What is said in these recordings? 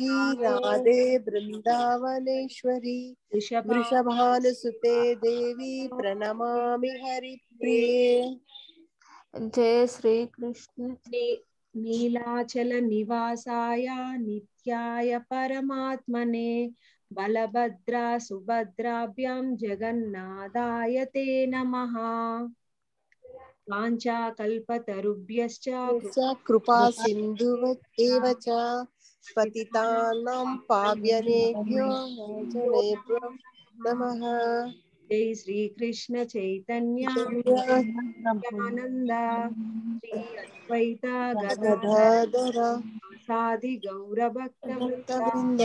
गौरांगी राधे वृंदावनेश्वरी वृषभानुसुते देवी प्रणमामि हरिप्रिये जय श्री कृष्ण नीलाचल निवासाय नित्याय परमात्मने बलभद्रा सुभद्राभ्यां जगन्नाथाय ते नमः वाञ्छाकल्पतरुभ्यश्च कृपा सिन्धुवत् एव च पतितानां पाव्यनेभ्यो जनेभ्यो नमः जय श्री कृष्ण चैतन्य आनन्द श्री अद्वैता गदाधर साधि गौरभक्तवृन्द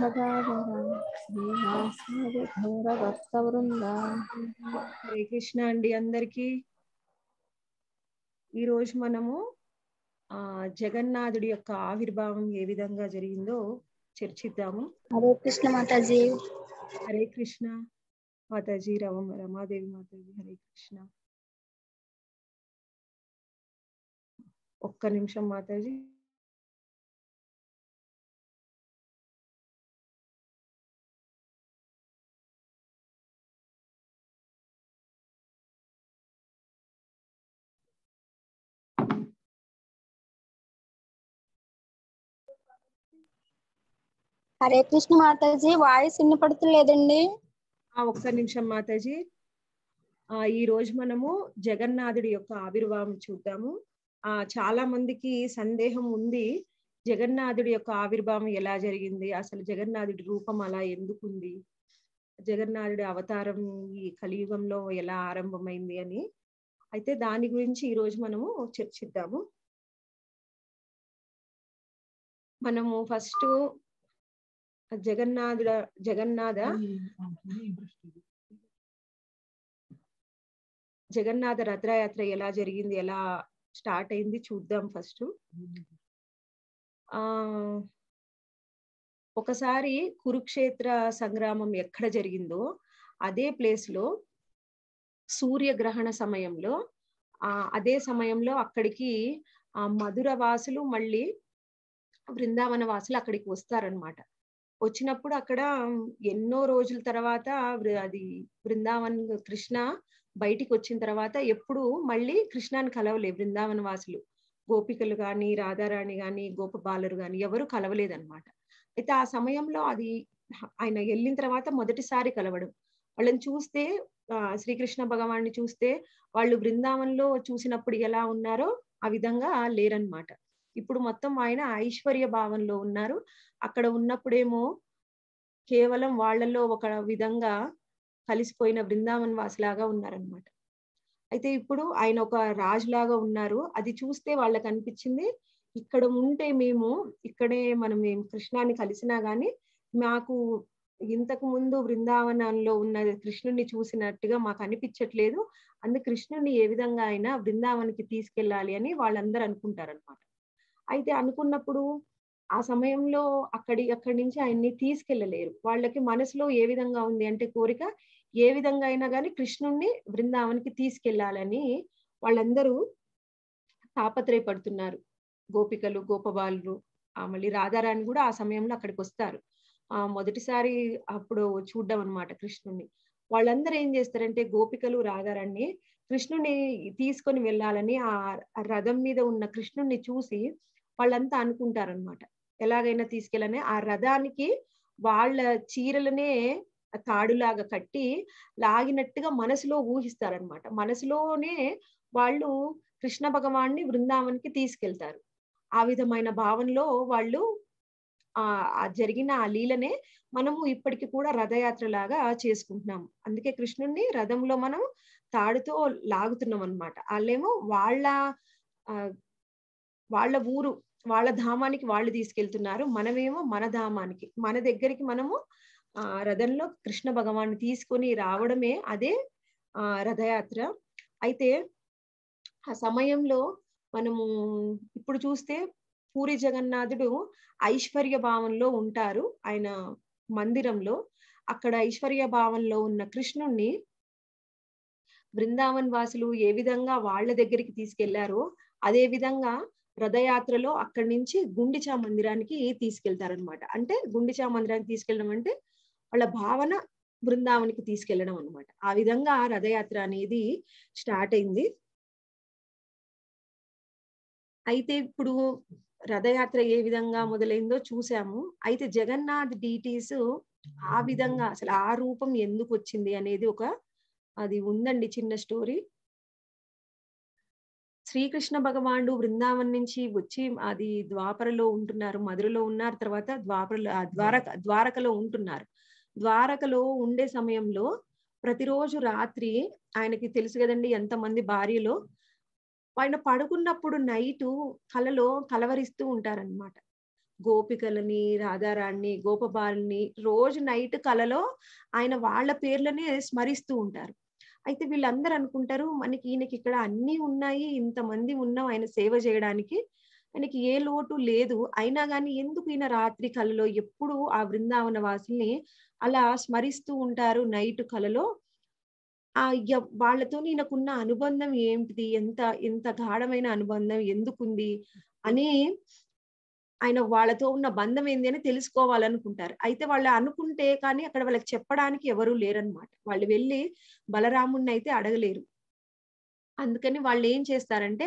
హరే కృష్ణ అండి అందరికి ఈరోజు మనము ఆ జగన్నాథుడి యొక్క ఆవిర్భావం ఏ విధంగా జరిగిందో చర్చిద్దాము హరే కృష్ణ మాతాజీ హరే కృష్ణ మాతాజీ రమ రమాదేవి మాతాజీ హరే కృష్ణ ఒక్క నిమిషం మాతాజీ హరే కృష్ణ మాతాజీ వాయిస్ ఆ ఒక్క నిమిషం మాతాజీ ఈ రోజు మనము జగన్నాథుడి యొక్క ఆవిర్భావం చూద్దాము ఆ చాలా మందికి సందేహం ఉంది జగన్నాథుడి యొక్క ఆవిర్భావం ఎలా జరిగింది అసలు జగన్నాథుడి రూపం అలా ఎందుకుంది జగన్నాథుడి అవతారం ఈ కలియుగంలో ఎలా ఆరంభమైంది అని అయితే దాని గురించి ఈ రోజు మనము చర్చిద్దాము మనము ఫస్ట్ జగన్నాథుడ జగన్నాథ జగన్నాథ రథయాత్ర ఎలా జరిగింది ఎలా స్టార్ట్ అయింది చూద్దాం ఫస్ట్ ఆ ఒకసారి కురుక్షేత్ర సంగ్రామం ఎక్కడ జరిగిందో అదే ప్లేస్ లో సూర్యగ్రహణ సమయంలో ఆ అదే సమయంలో అక్కడికి ఆ మధుర వాసులు మళ్ళీ బృందావన వాసులు అక్కడికి వస్తారనమాట వచ్చినప్పుడు అక్కడ ఎన్నో రోజుల తర్వాత అది బృందావన్ కృష్ణ బయటికి వచ్చిన తర్వాత ఎప్పుడు మళ్ళీ కృష్ణాన్ని కలవలే బృందావన వాసులు గోపికలు కానీ రాధారాణి కానీ గోపబాలరు కానీ ఎవరు కలవలేదన్నమాట అయితే ఆ సమయంలో అది ఆయన వెళ్ళిన తర్వాత మొదటిసారి కలవడం వాళ్ళని చూస్తే శ్రీకృష్ణ భగవాన్ని చూస్తే వాళ్ళు బృందావనంలో చూసినప్పుడు ఎలా ఉన్నారో ఆ విధంగా లేరనమాట ఇప్పుడు మొత్తం ఆయన ఐశ్వర్య భావంలో ఉన్నారు అక్కడ ఉన్నప్పుడేమో కేవలం వాళ్లలో ఒక విధంగా కలిసిపోయిన బృందావన్ వాసిలాగా ఉన్నారనమాట అయితే ఇప్పుడు ఆయన ఒక రాజులాగా ఉన్నారు అది చూస్తే వాళ్ళకి అనిపించింది ఇక్కడ ఉంటే మేము ఇక్కడే మనం మేము కృష్ణాన్ని కలిసినా గాని మాకు ఇంతకు ముందు బృందావనంలో ఉన్న కృష్ణుని చూసినట్టుగా మాకు అనిపించట్లేదు అందు కృష్ణుని ఏ విధంగా అయినా బృందావనికి తీసుకెళ్ళాలి అని వాళ్ళందరూ అనుకుంటారనమాట అయితే అనుకున్నప్పుడు ఆ సమయంలో అక్కడి అక్కడి నుంచి ఆయన్ని తీసుకెళ్ళలేరు వాళ్ళకి మనసులో ఏ విధంగా ఉంది అంటే కోరిక ఏ విధంగా అయినా కానీ కృష్ణుణ్ణి బృందావనికి తీసుకెళ్లాలని వాళ్ళందరూ తాపత్రయపడుతున్నారు గోపికలు గోపబాలు మళ్ళీ రాధారాణి కూడా ఆ సమయంలో అక్కడికి వస్తారు ఆ మొదటిసారి అప్పుడు చూడ్డం అనమాట కృష్ణుణ్ణి వాళ్ళందరూ ఏం చేస్తారంటే గోపికలు రాధారాణి కృష్ణుని తీసుకొని వెళ్ళాలని ఆ రథం మీద ఉన్న కృష్ణుణ్ణి చూసి వాళ్ళంతా అనమాట ఎలాగైనా తీసుకెళ్ళని ఆ రథానికి వాళ్ళ చీరలనే తాడులాగా కట్టి లాగినట్టుగా మనసులో ఊహిస్తారనమాట మనసులోనే వాళ్ళు కృష్ణ భగవాన్ని బృందావనికి తీసుకెళ్తారు ఆ విధమైన భావనలో వాళ్ళు ఆ జరిగిన ఆ లీలనే మనము ఇప్పటికి కూడా రథయాత్ర లాగా చేసుకుంటున్నాము అందుకే కృష్ణుణ్ణి రథంలో మనం తాడుతో లాగుతున్నాం అనమాట వాళ్ళేమో వాళ్ళ వాళ్ళ ఊరు వాళ్ళ ధామానికి వాళ్ళు తీసుకెళ్తున్నారు మనమేమో మన ధామానికి మన దగ్గరికి మనము ఆ రథంలో కృష్ణ భగవాన్ని తీసుకొని రావడమే అదే ఆ రథయాత్ర అయితే ఆ సమయంలో మనము ఇప్పుడు చూస్తే పూరి జగన్నాథుడు ఐశ్వర్య భావంలో ఉంటారు ఆయన మందిరంలో అక్కడ ఐశ్వర్య భావంలో ఉన్న కృష్ణుణ్ణి బృందావన్ వాసులు ఏ విధంగా వాళ్ళ దగ్గరికి తీసుకెళ్లారో అదే విధంగా రథయాత్రలో అక్కడి నుంచి గుండిచా మందిరానికి తీసుకెళ్తారనమాట అంటే గుండిచా మందిరానికి తీసుకెళ్ళడం అంటే వాళ్ళ భావన బృందావనికి తీసుకెళ్లడం అనమాట ఆ విధంగా రథయాత్ర అనేది స్టార్ట్ అయింది అయితే ఇప్పుడు రథయాత్ర ఏ విధంగా మొదలైందో చూసాము అయితే జగన్నాథ్ డిటీస్ ఆ విధంగా అసలు ఆ రూపం ఎందుకు వచ్చింది అనేది ఒక అది ఉందండి చిన్న స్టోరీ శ్రీకృష్ణ భగవానుడు బృందావనం నుంచి వచ్చి అది ద్వాపరలో ఉంటున్నారు మధురలో ఉన్నారు తర్వాత ద్వాపరలో ద్వారక ద్వారకలో ఉంటున్నారు ద్వారకలో ఉండే సమయంలో ప్రతిరోజు రాత్రి ఆయనకి తెలుసు కదండి ఎంతమంది భార్యలో ఆయన పడుకున్నప్పుడు నైటు కలలో కలవరిస్తూ ఉంటారనమాట గోపికలని రాధారాణ్ణి గోపబాలని రోజు నైట్ కలలో ఆయన వాళ్ళ పేర్లనే స్మరిస్తూ ఉంటారు అయితే వీళ్ళందరూ అనుకుంటారు మనకి ఈయనకి ఇక్కడ అన్ని ఉన్నాయి ఇంతమంది ఉన్నాం ఆయన సేవ చేయడానికి ఆయనకి ఏ లోటు లేదు అయినా కానీ ఎందుకు ఈయన రాత్రి కళలో ఎప్పుడు ఆ బృందావన వాసుల్ని అలా స్మరిస్తూ ఉంటారు నైట్ కళలో ఆ వాళ్ళతో ఈయనకున్న అనుబంధం ఏంటిది ఎంత ఎంత గాఢమైన అనుబంధం ఎందుకుంది అని ఆయన వాళ్ళతో ఉన్న బంధం ఏంది అని తెలుసుకోవాలనుకుంటారు అయితే వాళ్ళు అనుకుంటే కానీ అక్కడ వాళ్ళకి చెప్పడానికి ఎవరూ లేరనమాట వాళ్ళు వెళ్ళి బలరాముణ్ణి అయితే అడగలేరు అందుకని వాళ్ళు ఏం చేస్తారంటే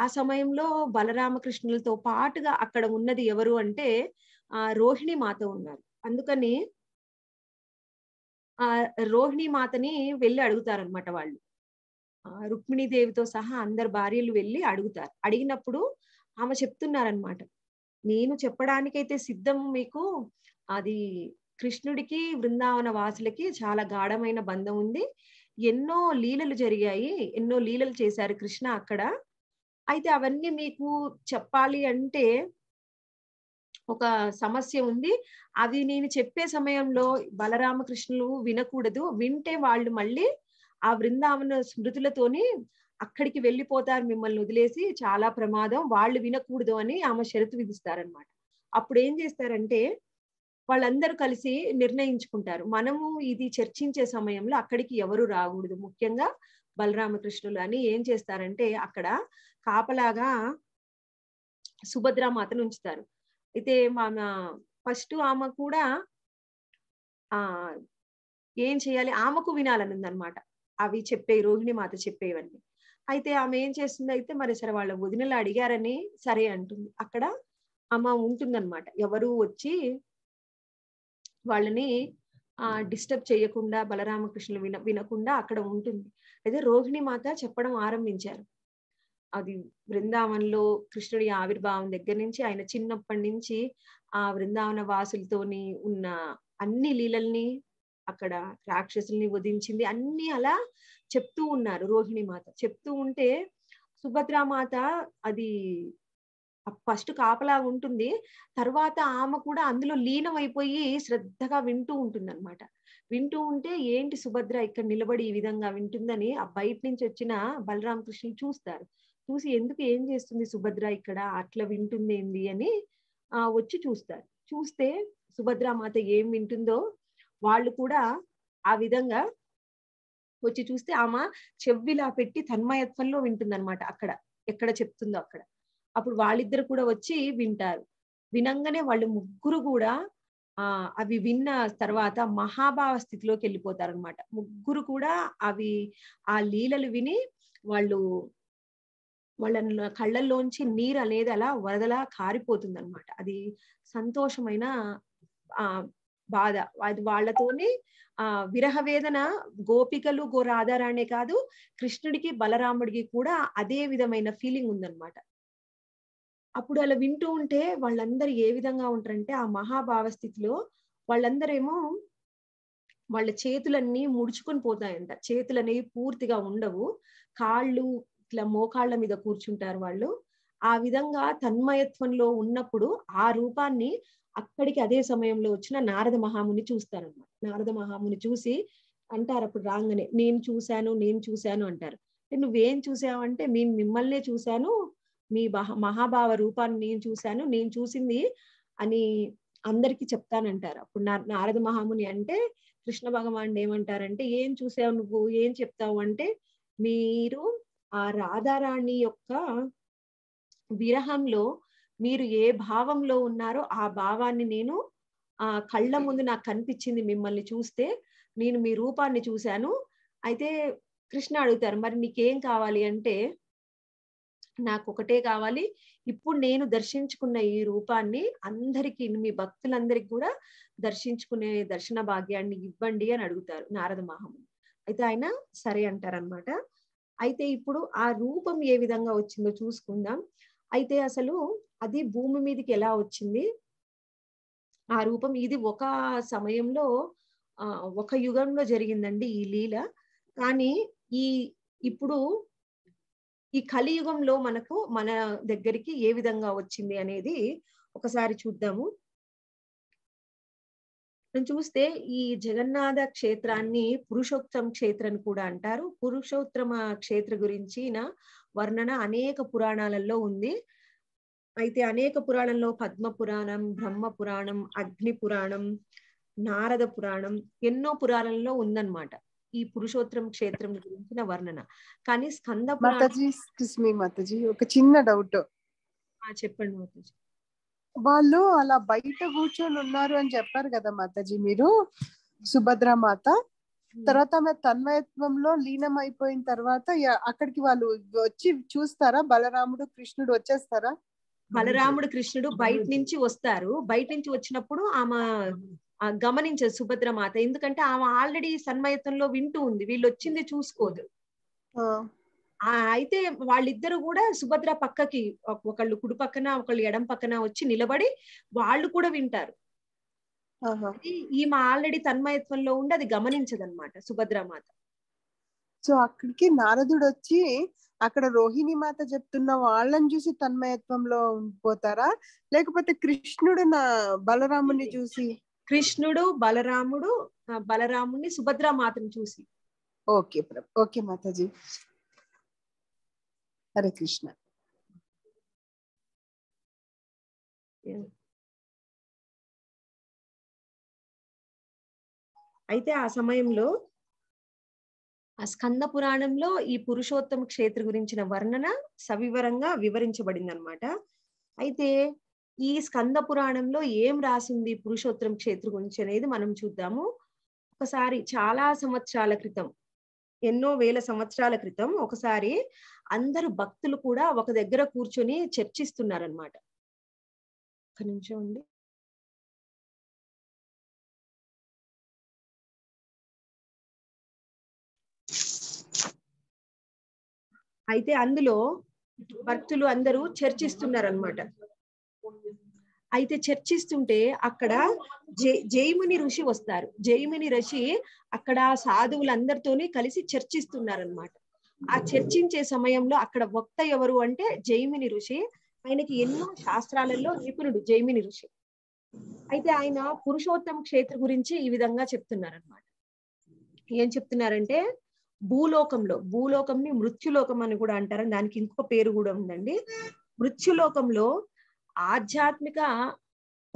ఆ సమయంలో బలరామకృష్ణులతో పాటుగా అక్కడ ఉన్నది ఎవరు అంటే ఆ రోహిణి మాత ఉన్నారు అందుకని ఆ రోహిణి మాతని వెళ్ళి అడుగుతారనమాట వాళ్ళు రుక్మిణీదేవితో సహా అందరు భార్యలు వెళ్ళి అడుగుతారు అడిగినప్పుడు ఆమె చెప్తున్నారనమాట నేను చెప్పడానికైతే సిద్ధం మీకు అది కృష్ణుడికి బృందావన వాసులకి చాలా గాఢమైన బంధం ఉంది ఎన్నో లీలలు జరిగాయి ఎన్నో లీలలు చేశారు కృష్ణ అక్కడ అయితే అవన్నీ మీకు చెప్పాలి అంటే ఒక సమస్య ఉంది అవి నేను చెప్పే సమయంలో బలరామకృష్ణులు వినకూడదు వింటే వాళ్ళు మళ్ళీ ఆ బృందావన స్మృతులతోని అక్కడికి వెళ్ళిపోతారు మిమ్మల్ని వదిలేసి చాలా ప్రమాదం వాళ్ళు వినకూడదు అని ఆమె షరతు విధిస్తారనమాట అప్పుడు ఏం చేస్తారంటే వాళ్ళందరూ కలిసి నిర్ణయించుకుంటారు మనము ఇది చర్చించే సమయంలో అక్కడికి ఎవరు రాకూడదు ముఖ్యంగా బలరామకృష్ణులు అని ఏం చేస్తారంటే అక్కడ కాపలాగా మాతను ఉంచుతారు అయితే మన ఫస్ట్ ఆమె కూడా ఆ ఏం చేయాలి ఆమెకు వినాలని ఉందన్నమాట అవి చెప్పే రోహిణి మాత చెప్పేవన్నీ అయితే ఆమె ఏం చేస్తుంది అయితే మరి సరే వాళ్ళ వదినలు అడిగారని సరే అంటుంది అక్కడ ఆమె ఉంటుందన్నమాట ఎవరు వచ్చి వాళ్ళని ఆ డిస్టర్బ్ చేయకుండా బలరామకృష్ణులు విన వినకుండా అక్కడ ఉంటుంది అయితే రోహిణి మాత చెప్పడం ఆరంభించారు అది బృందావనంలో కృష్ణుడి ఆవిర్భావం దగ్గర నుంచి ఆయన చిన్నప్పటి నుంచి ఆ బృందావన వాసులతోని ఉన్న అన్ని లీలల్ని అక్కడ రాక్షసుల్ని వదించింది అన్ని అలా చెప్తూ ఉన్నారు రోహిణి మాత చెప్తూ ఉంటే మాత అది ఫస్ట్ కాపలా ఉంటుంది తర్వాత ఆమె కూడా అందులో లీనం అయిపోయి శ్రద్ధగా వింటూ ఉంటుంది అనమాట వింటూ ఉంటే ఏంటి సుభద్ర ఇక్కడ నిలబడి ఈ విధంగా వింటుందని ఆ బయట నుంచి వచ్చిన బలరామకృష్ణ చూస్తారు చూసి ఎందుకు ఏం చేస్తుంది సుభద్ర ఇక్కడ అట్లా వింటుంది ఏంది అని ఆ వచ్చి చూస్తారు చూస్తే మాత ఏం వింటుందో వాళ్ళు కూడా ఆ విధంగా వచ్చి చూస్తే ఆమె చెవిలా పెట్టి తన్మయత్వంలో వింటుందనమాట అక్కడ ఎక్కడ చెప్తుందో అక్కడ అప్పుడు వాళ్ళిద్దరు కూడా వచ్చి వింటారు వినంగానే వాళ్ళు ముగ్గురు కూడా ఆ అవి విన్న తర్వాత మహాభావ స్థితిలోకి వెళ్ళిపోతారు అనమాట ముగ్గురు కూడా అవి ఆ లీలలు విని వాళ్ళు వాళ్ళ కళ్ళల్లోంచి నీరు అనేది అలా వరదలా కారిపోతుంది అనమాట అది సంతోషమైన ఆ బాధ అది వాళ్ళతోనే ఆ విరహ వేదన గోపికలు గో రాధారాణే కాదు కృష్ణుడికి బలరాముడికి కూడా అదే విధమైన ఫీలింగ్ ఉందన్నమాట అప్పుడు అలా వింటూ ఉంటే వాళ్ళందరూ ఏ విధంగా ఉంటారంటే ఆ మహాభావ స్థితిలో వాళ్ళందరేమో వాళ్ళ చేతులన్నీ ముడుచుకొని పోతాయంట చేతులనేవి పూర్తిగా ఉండవు కాళ్ళు ఇట్లా మోకాళ్ళ మీద కూర్చుంటారు వాళ్ళు ఆ విధంగా తన్మయత్వంలో ఉన్నప్పుడు ఆ రూపాన్ని అక్కడికి అదే సమయంలో వచ్చిన నారద మహాముని చూస్తారనమాట నారద మహాముని చూసి అంటారు అప్పుడు రాగానే నేను చూశాను నేను చూశాను అంటారు నువ్వేం చూసావంటే నేను మిమ్మల్నే చూశాను మీ మహాభావ రూపాన్ని నేను చూశాను నేను చూసింది అని అందరికి చెప్తానంటారు అప్పుడు నారద మహాముని అంటే కృష్ణ భగవాన్ ఏమంటారంటే ఏం చూసావు నువ్వు ఏం చెప్తావు అంటే మీరు ఆ రాధారాణి యొక్క విరహంలో మీరు ఏ భావంలో ఉన్నారో ఆ భావాన్ని నేను ఆ కళ్ళ ముందు నాకు కనిపించింది మిమ్మల్ని చూస్తే నేను మీ రూపాన్ని చూశాను అయితే కృష్ణ అడుగుతారు మరి నీకేం కావాలి అంటే నాకు ఒకటే కావాలి ఇప్పుడు నేను దర్శించుకున్న ఈ రూపాన్ని అందరికీ మీ భక్తులందరికీ కూడా దర్శించుకునే దర్శన భాగ్యాన్ని ఇవ్వండి అని అడుగుతారు నారద మహాముని అయితే ఆయన సరే అంటారనమాట అయితే ఇప్పుడు ఆ రూపం ఏ విధంగా వచ్చిందో చూసుకుందాం అయితే అసలు అది భూమి మీదకి ఎలా వచ్చింది ఆ రూపం ఇది ఒక సమయంలో ఆ ఒక యుగంలో జరిగిందండి ఈ లీల కానీ ఈ ఇప్పుడు ఈ కలియుగంలో మనకు మన దగ్గరికి ఏ విధంగా వచ్చింది అనేది ఒకసారి చూద్దాము చూస్తే ఈ జగన్నాథ క్షేత్రాన్ని పురుషోత్తమ క్షేత్రం కూడా అంటారు పురుషోత్తమ క్షేత్ర గురించిన వర్ణన అనేక పురాణాలలో ఉంది అయితే అనేక పురాణంలో పద్మ పురాణం బ్రహ్మ పురాణం అగ్ని పురాణం నారద పురాణం ఎన్నో పురాణంలో ఉందన్నమాట ఈ పురుషోత్తరం క్షేత్రం గురించిన వర్ణన కానీ స్కంద ఒక చిన్న డౌట్ చెప్పండి మాతాజీ వాళ్ళు అలా బయట కూర్చొని ఉన్నారు అని చెప్పారు కదా మాతాజీ మీరు సుభద్ర మాత తర్వాత ఆమె తన్మయత్వంలో లీనం అయిపోయిన తర్వాత అక్కడికి వాళ్ళు వచ్చి చూస్తారా బలరాముడు కృష్ణుడు వచ్చేస్తారా బలరాముడు కృష్ణుడు బయట నుంచి వస్తారు బయట నుంచి వచ్చినప్పుడు ఆమె గమనించదు సుభద్ర మాత ఎందుకంటే ఆమె ఆల్రెడీ సన్మయత్వంలో వింటూ ఉంది వీళ్ళు వచ్చింది చూసుకోదు అయితే వాళ్ళిద్దరు కూడా సుభద్ర పక్కకి ఒకళ్ళు కుడి పక్కన ఒకళ్ళు ఎడం పక్కన వచ్చి నిలబడి వాళ్ళు కూడా వింటారు ఈమె ఆల్రెడీ తన్మయత్వంలో ఉండి అది గమనించదన్నమాట సుభద్ర మాత సో అక్కడికి నారదుడు వచ్చి అక్కడ రోహిణి మాత చెప్తున్న వాళ్ళని చూసి తన్మయత్వంలో పోతారా లేకపోతే కృష్ణుడు నా బలరాముని చూసి కృష్ణుడు బలరాముడు బలరాముని సుభద్రా మాతను చూసి ఓకే ఓకే మాతాజీ హరే కృష్ణ అయితే ఆ సమయంలో ఆ స్కంద పురాణంలో ఈ పురుషోత్తమ క్షేత్ర గురించిన వర్ణన సవివరంగా వివరించబడింది అనమాట అయితే ఈ స్కంద పురాణంలో ఏం రాసింది పురుషోత్తరం క్షేత్ర గురించి అనేది మనం చూద్దాము ఒకసారి చాలా సంవత్సరాల క్రితం ఎన్నో వేల సంవత్సరాల క్రితం ఒకసారి అందరు భక్తులు కూడా ఒక దగ్గర కూర్చొని చర్చిస్తున్నారనమాట ఒక నిమిషం అండి అయితే అందులో భక్తులు అందరూ చర్చిస్తున్నారు అనమాట అయితే చర్చిస్తుంటే అక్కడ జై జైముని ఋషి వస్తారు జైముని ఋషి అక్కడ సాధువులందరితోని కలిసి చర్చిస్తున్నారనమాట ఆ చర్చించే సమయంలో అక్కడ వక్త ఎవరు అంటే జైమిని ఋషి ఆయనకి ఎన్నో శాస్త్రాలలో నిపుణుడు జైమిని ఋషి అయితే ఆయన పురుషోత్తమ క్షేత్ర గురించి ఈ విధంగా చెప్తున్నారనమాట ఏం చెప్తున్నారంటే భూలోకంలో భూలోకంని మృత్యులోకం అని కూడా అంటారు దానికి ఇంకొక పేరు కూడా ఉందండి మృత్యులోకంలో ఆధ్యాత్మిక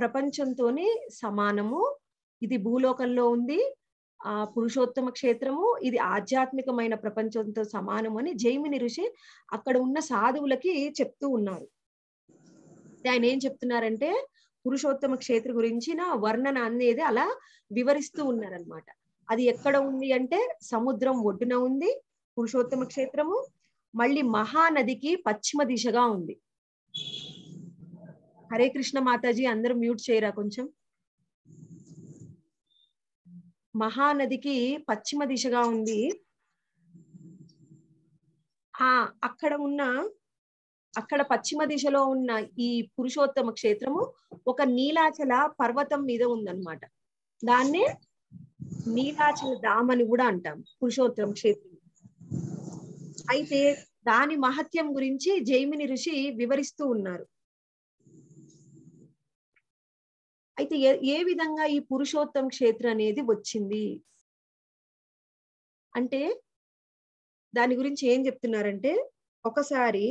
ప్రపంచంతోని సమానము ఇది భూలోకంలో ఉంది ఆ పురుషోత్తమ క్షేత్రము ఇది ఆధ్యాత్మికమైన ప్రపంచంతో సమానము అని జైమిని ఋషి అక్కడ ఉన్న సాధువులకి చెప్తూ ఉన్నారు ఆయన ఏం చెప్తున్నారంటే పురుషోత్తమ క్షేత్ర గురించిన వర్ణన అనేది అలా వివరిస్తూ ఉన్నారనమాట అది ఎక్కడ ఉంది అంటే సముద్రం ఒడ్డున ఉంది పురుషోత్తమ క్షేత్రము మళ్ళీ మహానదికి పశ్చిమ దిశగా ఉంది హరే కృష్ణ మాతాజీ అందరూ మ్యూట్ చేయరా కొంచెం మహానదికి పశ్చిమ దిశగా ఉంది ఆ అక్కడ ఉన్న అక్కడ పశ్చిమ దిశలో ఉన్న ఈ పురుషోత్తమ క్షేత్రము ఒక నీలాచల పర్వతం మీద ఉందన్నమాట దాన్నే నీలాచల ధామ్ అని కూడా అంటాం పురుషోత్తరం క్షేత్రం అయితే దాని మహత్యం గురించి జైమిని ఋషి వివరిస్తూ ఉన్నారు అయితే ఏ విధంగా ఈ పురుషోత్తమ క్షేత్రం అనేది వచ్చింది అంటే దాని గురించి ఏం చెప్తున్నారంటే ఒకసారి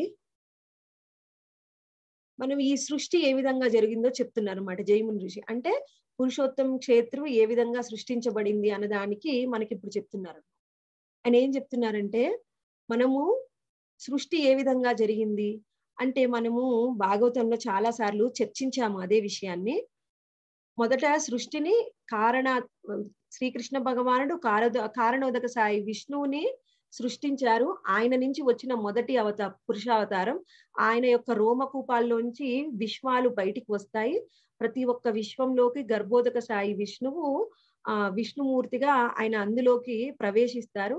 మనం ఈ సృష్టి ఏ విధంగా జరిగిందో చెప్తున్నారు అనమాట జైముని ఋషి అంటే పురుషోత్తమ క్షేత్రం ఏ విధంగా సృష్టించబడింది అన్నదానికి మనకి ఇప్పుడు చెప్తున్నారు ఆయన ఏం చెప్తున్నారంటే మనము సృష్టి ఏ విధంగా జరిగింది అంటే మనము భాగవతంలో చాలా సార్లు చర్చించాము అదే విషయాన్ని మొదట సృష్టిని కారణ శ్రీకృష్ణ భగవానుడు కారద కారణోదక సాయి విష్ణువుని సృష్టించారు ఆయన నుంచి వచ్చిన మొదటి అవత పురుషావతారం ఆయన యొక్క రోమకూపాల్లోంచి విశ్వాలు బయటికి వస్తాయి ప్రతి ఒక్క విశ్వంలోకి గర్భోదక సాయి విష్ణువు ఆ విష్ణుమూర్తిగా ఆయన అందులోకి ప్రవేశిస్తారు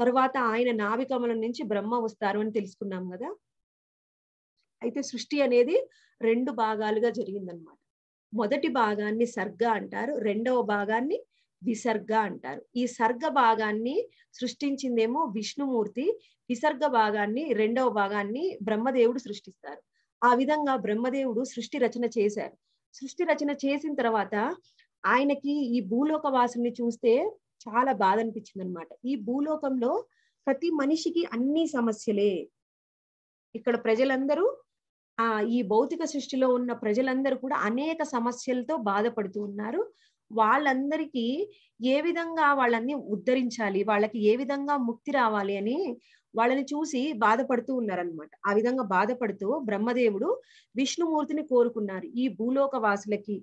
తర్వాత ఆయన నావికమలం నుంచి బ్రహ్మ వస్తారు అని తెలుసుకున్నాం కదా అయితే సృష్టి అనేది రెండు భాగాలుగా జరిగిందనమాట మొదటి భాగాన్ని సర్గ అంటారు రెండవ భాగాన్ని విసర్గ అంటారు ఈ సర్గ భాగాన్ని సృష్టించిందేమో విష్ణుమూర్తి విసర్గ భాగాన్ని రెండవ భాగాన్ని బ్రహ్మదేవుడు సృష్టిస్తారు ఆ విధంగా బ్రహ్మదేవుడు సృష్టి రచన చేశారు సృష్టి రచన చేసిన తర్వాత ఆయనకి ఈ భూలోక వాసుని చూస్తే చాలా బాధ అనిపించింది అనమాట ఈ భూలోకంలో ప్రతి మనిషికి అన్ని సమస్యలే ఇక్కడ ప్రజలందరూ ఆ ఈ భౌతిక సృష్టిలో ఉన్న ప్రజలందరూ కూడా అనేక సమస్యలతో బాధపడుతూ ఉన్నారు వాళ్ళందరికీ ఏ విధంగా వాళ్ళని ఉద్ధరించాలి వాళ్ళకి ఏ విధంగా ముక్తి రావాలి అని వాళ్ళని చూసి బాధపడుతూ ఉన్నారనమాట ఆ విధంగా బాధపడుతూ బ్రహ్మదేవుడు విష్ణుమూర్తిని కోరుకున్నారు ఈ భూలోక వాసులకి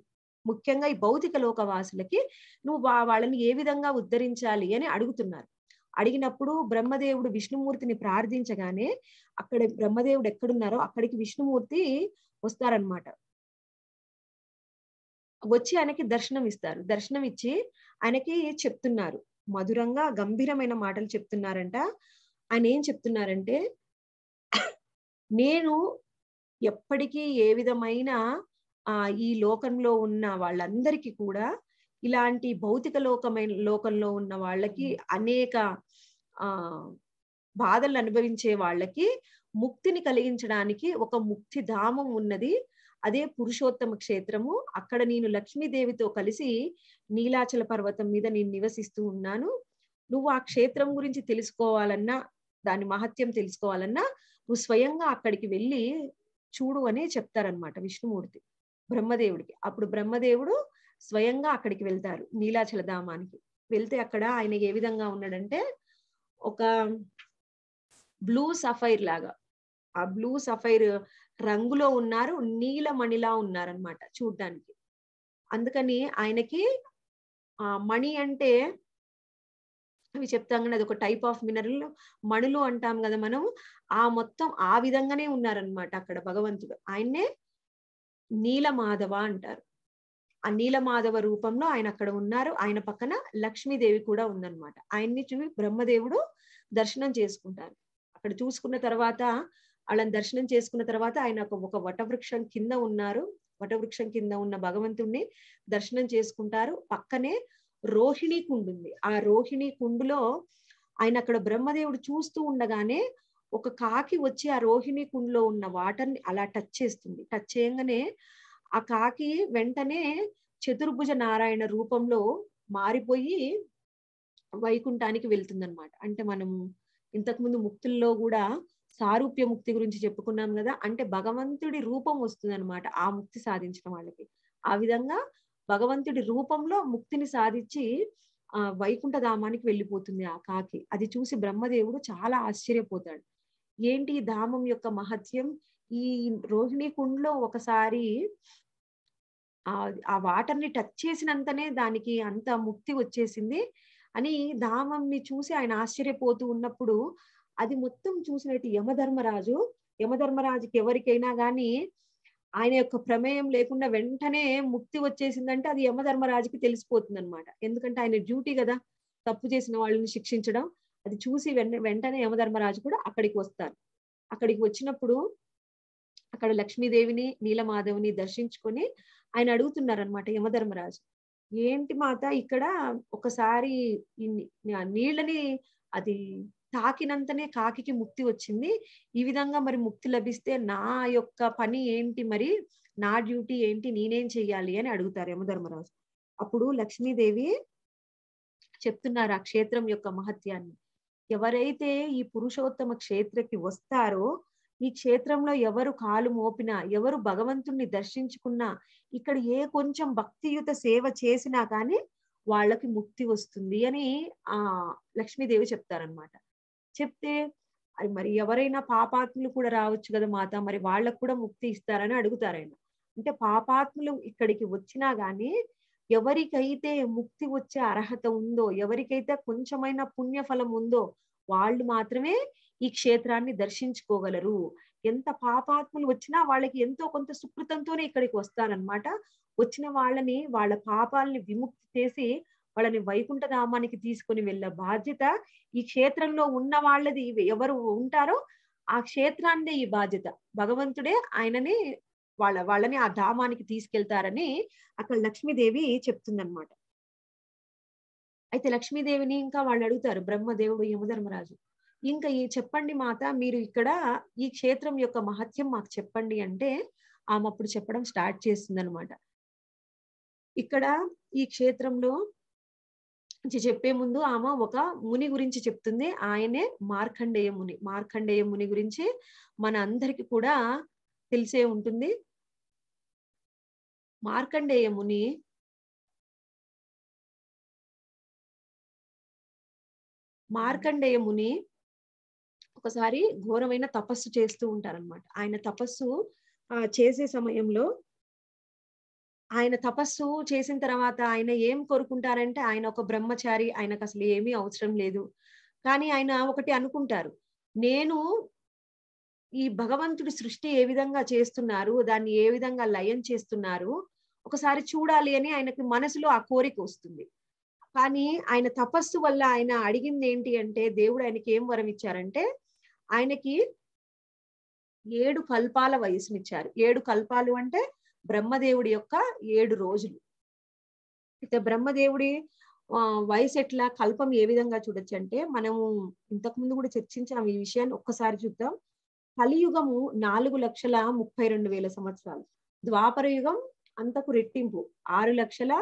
ముఖ్యంగా ఈ భౌతిక లోక వాసులకి నువ్వు వాళ్ళని ఏ విధంగా ఉద్ధరించాలి అని అడుగుతున్నారు అడిగినప్పుడు బ్రహ్మదేవుడు విష్ణుమూర్తిని ప్రార్థించగానే అక్కడ బ్రహ్మదేవుడు ఎక్కడున్నారో అక్కడికి విష్ణుమూర్తి వస్తారనమాట వచ్చి ఆయనకి దర్శనం ఇస్తారు దర్శనం ఇచ్చి ఆయనకి చెప్తున్నారు మధురంగా గంభీరమైన మాటలు చెప్తున్నారంట ఆయన ఏం చెప్తున్నారంటే నేను ఎప్పటికీ ఏ విధమైన ఆ ఈ లోకంలో ఉన్న వాళ్ళందరికీ కూడా ఇలాంటి భౌతిక లోకమైన లోకంలో ఉన్న వాళ్ళకి అనేక ఆ బాధలు అనుభవించే వాళ్ళకి ముక్తిని కలిగించడానికి ఒక ముక్తి ధామం ఉన్నది అదే పురుషోత్తమ క్షేత్రము అక్కడ నేను లక్ష్మీదేవితో కలిసి నీలాచల పర్వతం మీద నేను నివసిస్తూ ఉన్నాను నువ్వు ఆ క్షేత్రం గురించి తెలుసుకోవాలన్నా దాని మహత్యం తెలుసుకోవాలన్నా నువ్వు స్వయంగా అక్కడికి వెళ్ళి చూడు అనే చెప్తారనమాట విష్ణుమూర్తి బ్రహ్మదేవుడికి అప్పుడు బ్రహ్మదేవుడు స్వయంగా అక్కడికి వెళ్తారు నీలాచల ధామానికి వెళ్తే అక్కడ ఆయన ఏ విధంగా ఉన్నాడంటే ఒక బ్లూ సఫైర్ లాగా ఆ బ్లూ సఫైర్ రంగులో ఉన్నారు నీలమణిలా ఉన్నారనమాట చూడ్డానికి అందుకని ఆయనకి ఆ మణి అంటే అవి చెప్తాం కానీ అది ఒక టైప్ ఆఫ్ మినరల్ మణులు అంటాం కదా మనం ఆ మొత్తం ఆ విధంగానే ఉన్నారనమాట అక్కడ భగవంతుడు ఆయన్నే నీలమాధవ అంటారు ఆ నీలమాధవ రూపంలో ఆయన అక్కడ ఉన్నారు ఆయన పక్కన లక్ష్మీదేవి కూడా ఉందన్నమాట ఆయన్ని చూపి బ్రహ్మదేవుడు దర్శనం చేసుకుంటారు అక్కడ చూసుకున్న తర్వాత వాళ్ళని దర్శనం చేసుకున్న తర్వాత ఆయన ఒక వటవృక్షం కింద ఉన్నారు వటవృక్షం కింద ఉన్న భగవంతుణ్ణి దర్శనం చేసుకుంటారు పక్కనే రోహిణీ కుండు ఉంది ఆ రోహిణీ కుండులో ఆయన అక్కడ బ్రహ్మదేవుడు చూస్తూ ఉండగానే ఒక కాకి వచ్చి ఆ రోహిణీ కుండులో ఉన్న వాటర్ని అలా టచ్ చేస్తుంది టచ్ చేయగానే ఆ కాకి వెంటనే చతుర్భుజ నారాయణ రూపంలో మారిపోయి వైకుంఠానికి వెళ్తుందనమాట అంటే మనం ఇంతకుముందు ముక్తుల్లో కూడా సారూప్య ముక్తి గురించి చెప్పుకున్నాం కదా అంటే భగవంతుడి రూపం వస్తుందన్నమాట ఆ ముక్తి సాధించిన వాళ్ళకి ఆ విధంగా భగవంతుడి రూపంలో ముక్తిని సాధించి ఆ వైకుంఠ ధామానికి వెళ్ళిపోతుంది ఆ కాకి అది చూసి బ్రహ్మదేవుడు చాలా ఆశ్చర్యపోతాడు ఏంటి ఈ ధామం యొక్క మహత్యం ఈ రోహిణి కుండ్లో ఒకసారి ఆ వాటర్ ని టచ్ చేసినంతనే దానికి అంత ముక్తి వచ్చేసింది అని ధామంని చూసి ఆయన ఆశ్చర్యపోతూ ఉన్నప్పుడు అది మొత్తం చూసినట్టు యమధర్మరాజు యమధర్మరాజుకి ఎవరికైనా గాని ఆయన యొక్క ప్రమేయం లేకుండా వెంటనే ముక్తి వచ్చేసిందంటే అది యమధర్మరాజుకి తెలిసిపోతుంది అనమాట ఎందుకంటే ఆయన డ్యూటీ కదా తప్పు చేసిన వాళ్ళని శిక్షించడం అది చూసి వెంటనే యమధర్మరాజు కూడా అక్కడికి వస్తారు అక్కడికి వచ్చినప్పుడు అక్కడ లక్ష్మీదేవిని నీలమాధవిని దర్శించుకొని ఆయన అడుగుతున్నారు అనమాట యమధర్మరాజు ఏంటి మాత ఇక్కడ ఒకసారి నీళ్ళని అది తాకినంతనే కాకి ముక్తి వచ్చింది ఈ విధంగా మరి ముక్తి లభిస్తే నా యొక్క పని ఏంటి మరి నా డ్యూటీ ఏంటి నేనేం చెయ్యాలి అని అడుగుతారు యమధర్మరాజు అప్పుడు లక్ష్మీదేవి చెప్తున్నారు ఆ క్షేత్రం యొక్క మహత్యాన్ని ఎవరైతే ఈ పురుషోత్తమ క్షేత్రకి వస్తారో ఈ క్షేత్రంలో ఎవరు కాలు మోపినా ఎవరు భగవంతుణ్ణి దర్శించుకున్నా ఇక్కడ ఏ కొంచెం భక్తియుత సేవ చేసినా కానీ వాళ్ళకి ముక్తి వస్తుంది అని ఆ లక్ష్మీదేవి చెప్తారనమాట చెప్తే అది మరి ఎవరైనా పాపాత్ములు కూడా రావచ్చు కదా మాత మరి వాళ్ళకు కూడా ముక్తి ఇస్తారని అడుగుతారు ఆయన అంటే పాపాత్ములు ఇక్కడికి వచ్చినా గానీ ఎవరికైతే ముక్తి వచ్చే అర్హత ఉందో ఎవరికైతే పుణ్య పుణ్యఫలం ఉందో వాళ్ళు మాత్రమే ఈ క్షేత్రాన్ని దర్శించుకోగలరు ఎంత పాపాత్ములు వచ్చినా వాళ్ళకి ఎంతో కొంత సుకృతంతోనే ఇక్కడికి వస్తారనమాట వచ్చిన వాళ్ళని వాళ్ళ పాపాలని విముక్తి చేసి వాళ్ళని వైకుంఠ ధామానికి తీసుకుని వెళ్ళే బాధ్యత ఈ క్షేత్రంలో ఉన్న వాళ్ళది ఎవరు ఉంటారో ఆ క్షేత్రాన్ని ఈ బాధ్యత భగవంతుడే ఆయనని వాళ్ళ వాళ్ళని ఆ ధామానికి తీసుకెళ్తారని అక్కడ లక్ష్మీదేవి చెప్తుందనమాట అయితే లక్ష్మీదేవిని ఇంకా వాళ్ళు అడుగుతారు బ్రహ్మదేవుడు యమధర్మరాజు ఇంకా ఈ చెప్పండి మాత మీరు ఇక్కడ ఈ క్షేత్రం యొక్క మహత్యం మాకు చెప్పండి అంటే ఆమె అప్పుడు చెప్పడం స్టార్ట్ చేస్తుంది అనమాట ఇక్కడ ఈ క్షేత్రంలో చెప్పే ముందు ఆమె ఒక ముని గురించి చెప్తుంది ఆయనే మార్కండేయ ముని మార్కండేయ ముని గురించి మన అందరికి కూడా తెలిసే ఉంటుంది మార్కండేయ ముని మార్కండేయ ముని ఒకసారి ఘోరమైన తపస్సు చేస్తూ ఉంటారనమాట ఆయన తపస్సు చేసే సమయంలో ఆయన తపస్సు చేసిన తర్వాత ఆయన ఏం కోరుకుంటారంటే ఆయన ఒక బ్రహ్మచారి ఆయనకు అసలు ఏమీ అవసరం లేదు కానీ ఆయన ఒకటి అనుకుంటారు నేను ఈ భగవంతుడి సృష్టి ఏ విధంగా చేస్తున్నారు దాన్ని ఏ విధంగా లయం చేస్తున్నారు ఒకసారి చూడాలి అని ఆయనకి మనసులో ఆ కోరిక వస్తుంది కానీ ఆయన తపస్సు వల్ల ఆయన అడిగింది ఏంటి అంటే దేవుడు ఆయనకి ఏం వరం ఇచ్చారంటే ఆయనకి ఏడు కల్పాల వయసునిచ్చారు ఏడు కల్పాలు అంటే బ్రహ్మదేవుడి యొక్క ఏడు రోజులు అయితే బ్రహ్మదేవుడి వయసు ఎట్లా కల్పం ఏ విధంగా చూడొచ్చు అంటే మనము ఇంతకుముందు కూడా చర్చించాం ఈ విషయాన్ని ఒక్కసారి చూద్దాం కలియుగము నాలుగు లక్షల ముప్పై రెండు వేల సంవత్సరాలు ద్వాపర యుగం అంతకు రెట్టింపు ఆరు లక్షల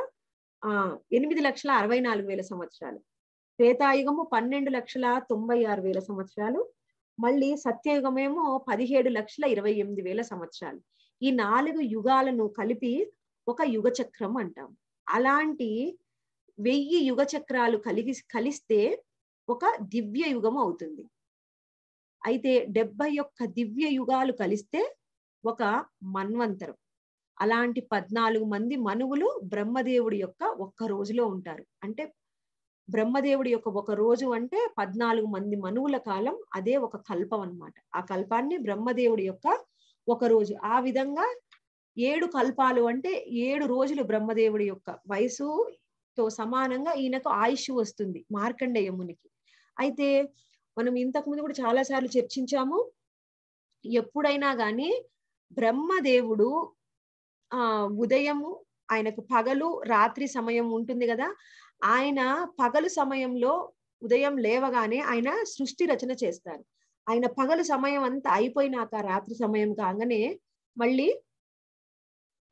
ఆ ఎనిమిది లక్షల అరవై నాలుగు వేల సంవత్సరాలు త్రేతాయుగము పన్నెండు లక్షల తొంభై ఆరు వేల సంవత్సరాలు మళ్ళీ సత్యయుగమేమో పదిహేడు లక్షల ఇరవై ఎనిమిది వేల సంవత్సరాలు ఈ నాలుగు యుగాలను కలిపి ఒక యుగ చక్రం అంటాం అలాంటి వెయ్యి యుగ చక్రాలు కలిగి కలిస్తే ఒక దివ్య యుగం అవుతుంది అయితే డెబ్బై ఒక్క దివ్య యుగాలు కలిస్తే ఒక మన్వంతరం అలాంటి పద్నాలుగు మంది మనువులు బ్రహ్మదేవుడి యొక్క ఒక్క రోజులో ఉంటారు అంటే బ్రహ్మదేవుడి యొక్క ఒక రోజు అంటే పద్నాలుగు మంది మనువుల కాలం అదే ఒక కల్పం అనమాట ఆ కల్పాన్ని బ్రహ్మదేవుడి యొక్క ఒక రోజు ఆ విధంగా ఏడు కల్పాలు అంటే ఏడు రోజులు బ్రహ్మదేవుడి యొక్క వయసుతో సమానంగా ఈయనకు ఆయుష్ వస్తుంది మార్కండేయ మునికి అయితే మనం ఇంతకు ముందు కూడా చాలా సార్లు చర్చించాము ఎప్పుడైనా గాని బ్రహ్మదేవుడు ఆ ఉదయము ఆయనకు పగలు రాత్రి సమయం ఉంటుంది కదా ఆయన పగలు సమయంలో ఉదయం లేవగానే ఆయన సృష్టి రచన చేస్తారు ఆయన పగలు సమయం అంతా అయిపోయినాక రాత్రి సమయం కాగానే మళ్ళీ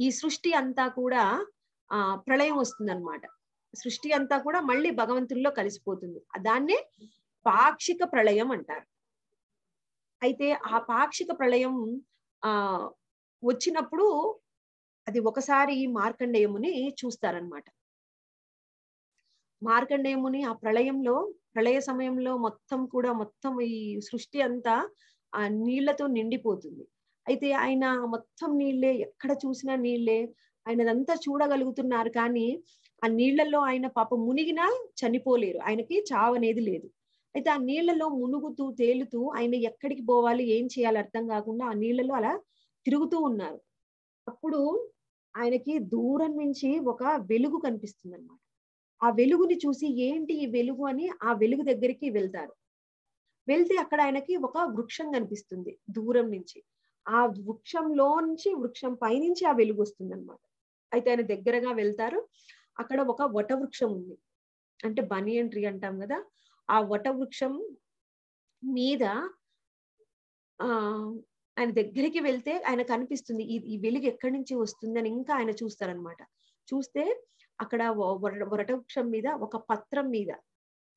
ఈ సృష్టి అంతా కూడా ఆ ప్రళయం వస్తుందన్నమాట సృష్టి అంతా కూడా మళ్ళీ భగవంతుల్లో కలిసిపోతుంది దాన్నే పాక్షిక ప్రళయం అంటారు అయితే ఆ పాక్షిక ప్రళయం ఆ వచ్చినప్పుడు అది ఒకసారి మార్కండేయముని చూస్తారనమాట మార్కండేయముని ఆ ప్రళయంలో ప్రళయ సమయంలో మొత్తం కూడా మొత్తం ఈ సృష్టి అంతా ఆ నీళ్లతో నిండిపోతుంది అయితే ఆయన మొత్తం నీళ్లే ఎక్కడ చూసినా నీళ్లే ఆయనదంతా చూడగలుగుతున్నారు కానీ ఆ నీళ్లలో ఆయన పాప మునిగినా చనిపోలేరు ఆయనకి చావనేది లేదు అయితే ఆ నీళ్లలో మునుగుతూ తేలుతూ ఆయన ఎక్కడికి పోవాలి ఏం చేయాలి అర్థం కాకుండా ఆ నీళ్లలో అలా తిరుగుతూ ఉన్నారు అప్పుడు ఆయనకి దూరం నుంచి ఒక వెలుగు కనిపిస్తుంది అనమాట ఆ వెలుగుని చూసి ఏంటి ఈ వెలుగు అని ఆ వెలుగు దగ్గరికి వెళ్తారు వెళ్తే అక్కడ ఆయనకి ఒక వృక్షం కనిపిస్తుంది దూరం నుంచి ఆ వృక్షంలో నుంచి వృక్షం పైనుంచి ఆ వెలుగు వస్తుంది అనమాట అయితే ఆయన దగ్గరగా వెళ్తారు అక్కడ ఒక వట వృక్షం ఉంది అంటే బనియన్ ట్రీ అంటాం కదా ఆ వట వృక్షం మీద ఆ ఆయన దగ్గరికి వెళ్తే ఆయన కనిపిస్తుంది ఈ వెలుగు ఎక్కడి నుంచి వస్తుందని ఇంకా ఆయన చూస్తారనమాట చూస్తే అక్కడ వరటవృక్షం మీద ఒక పత్రం మీద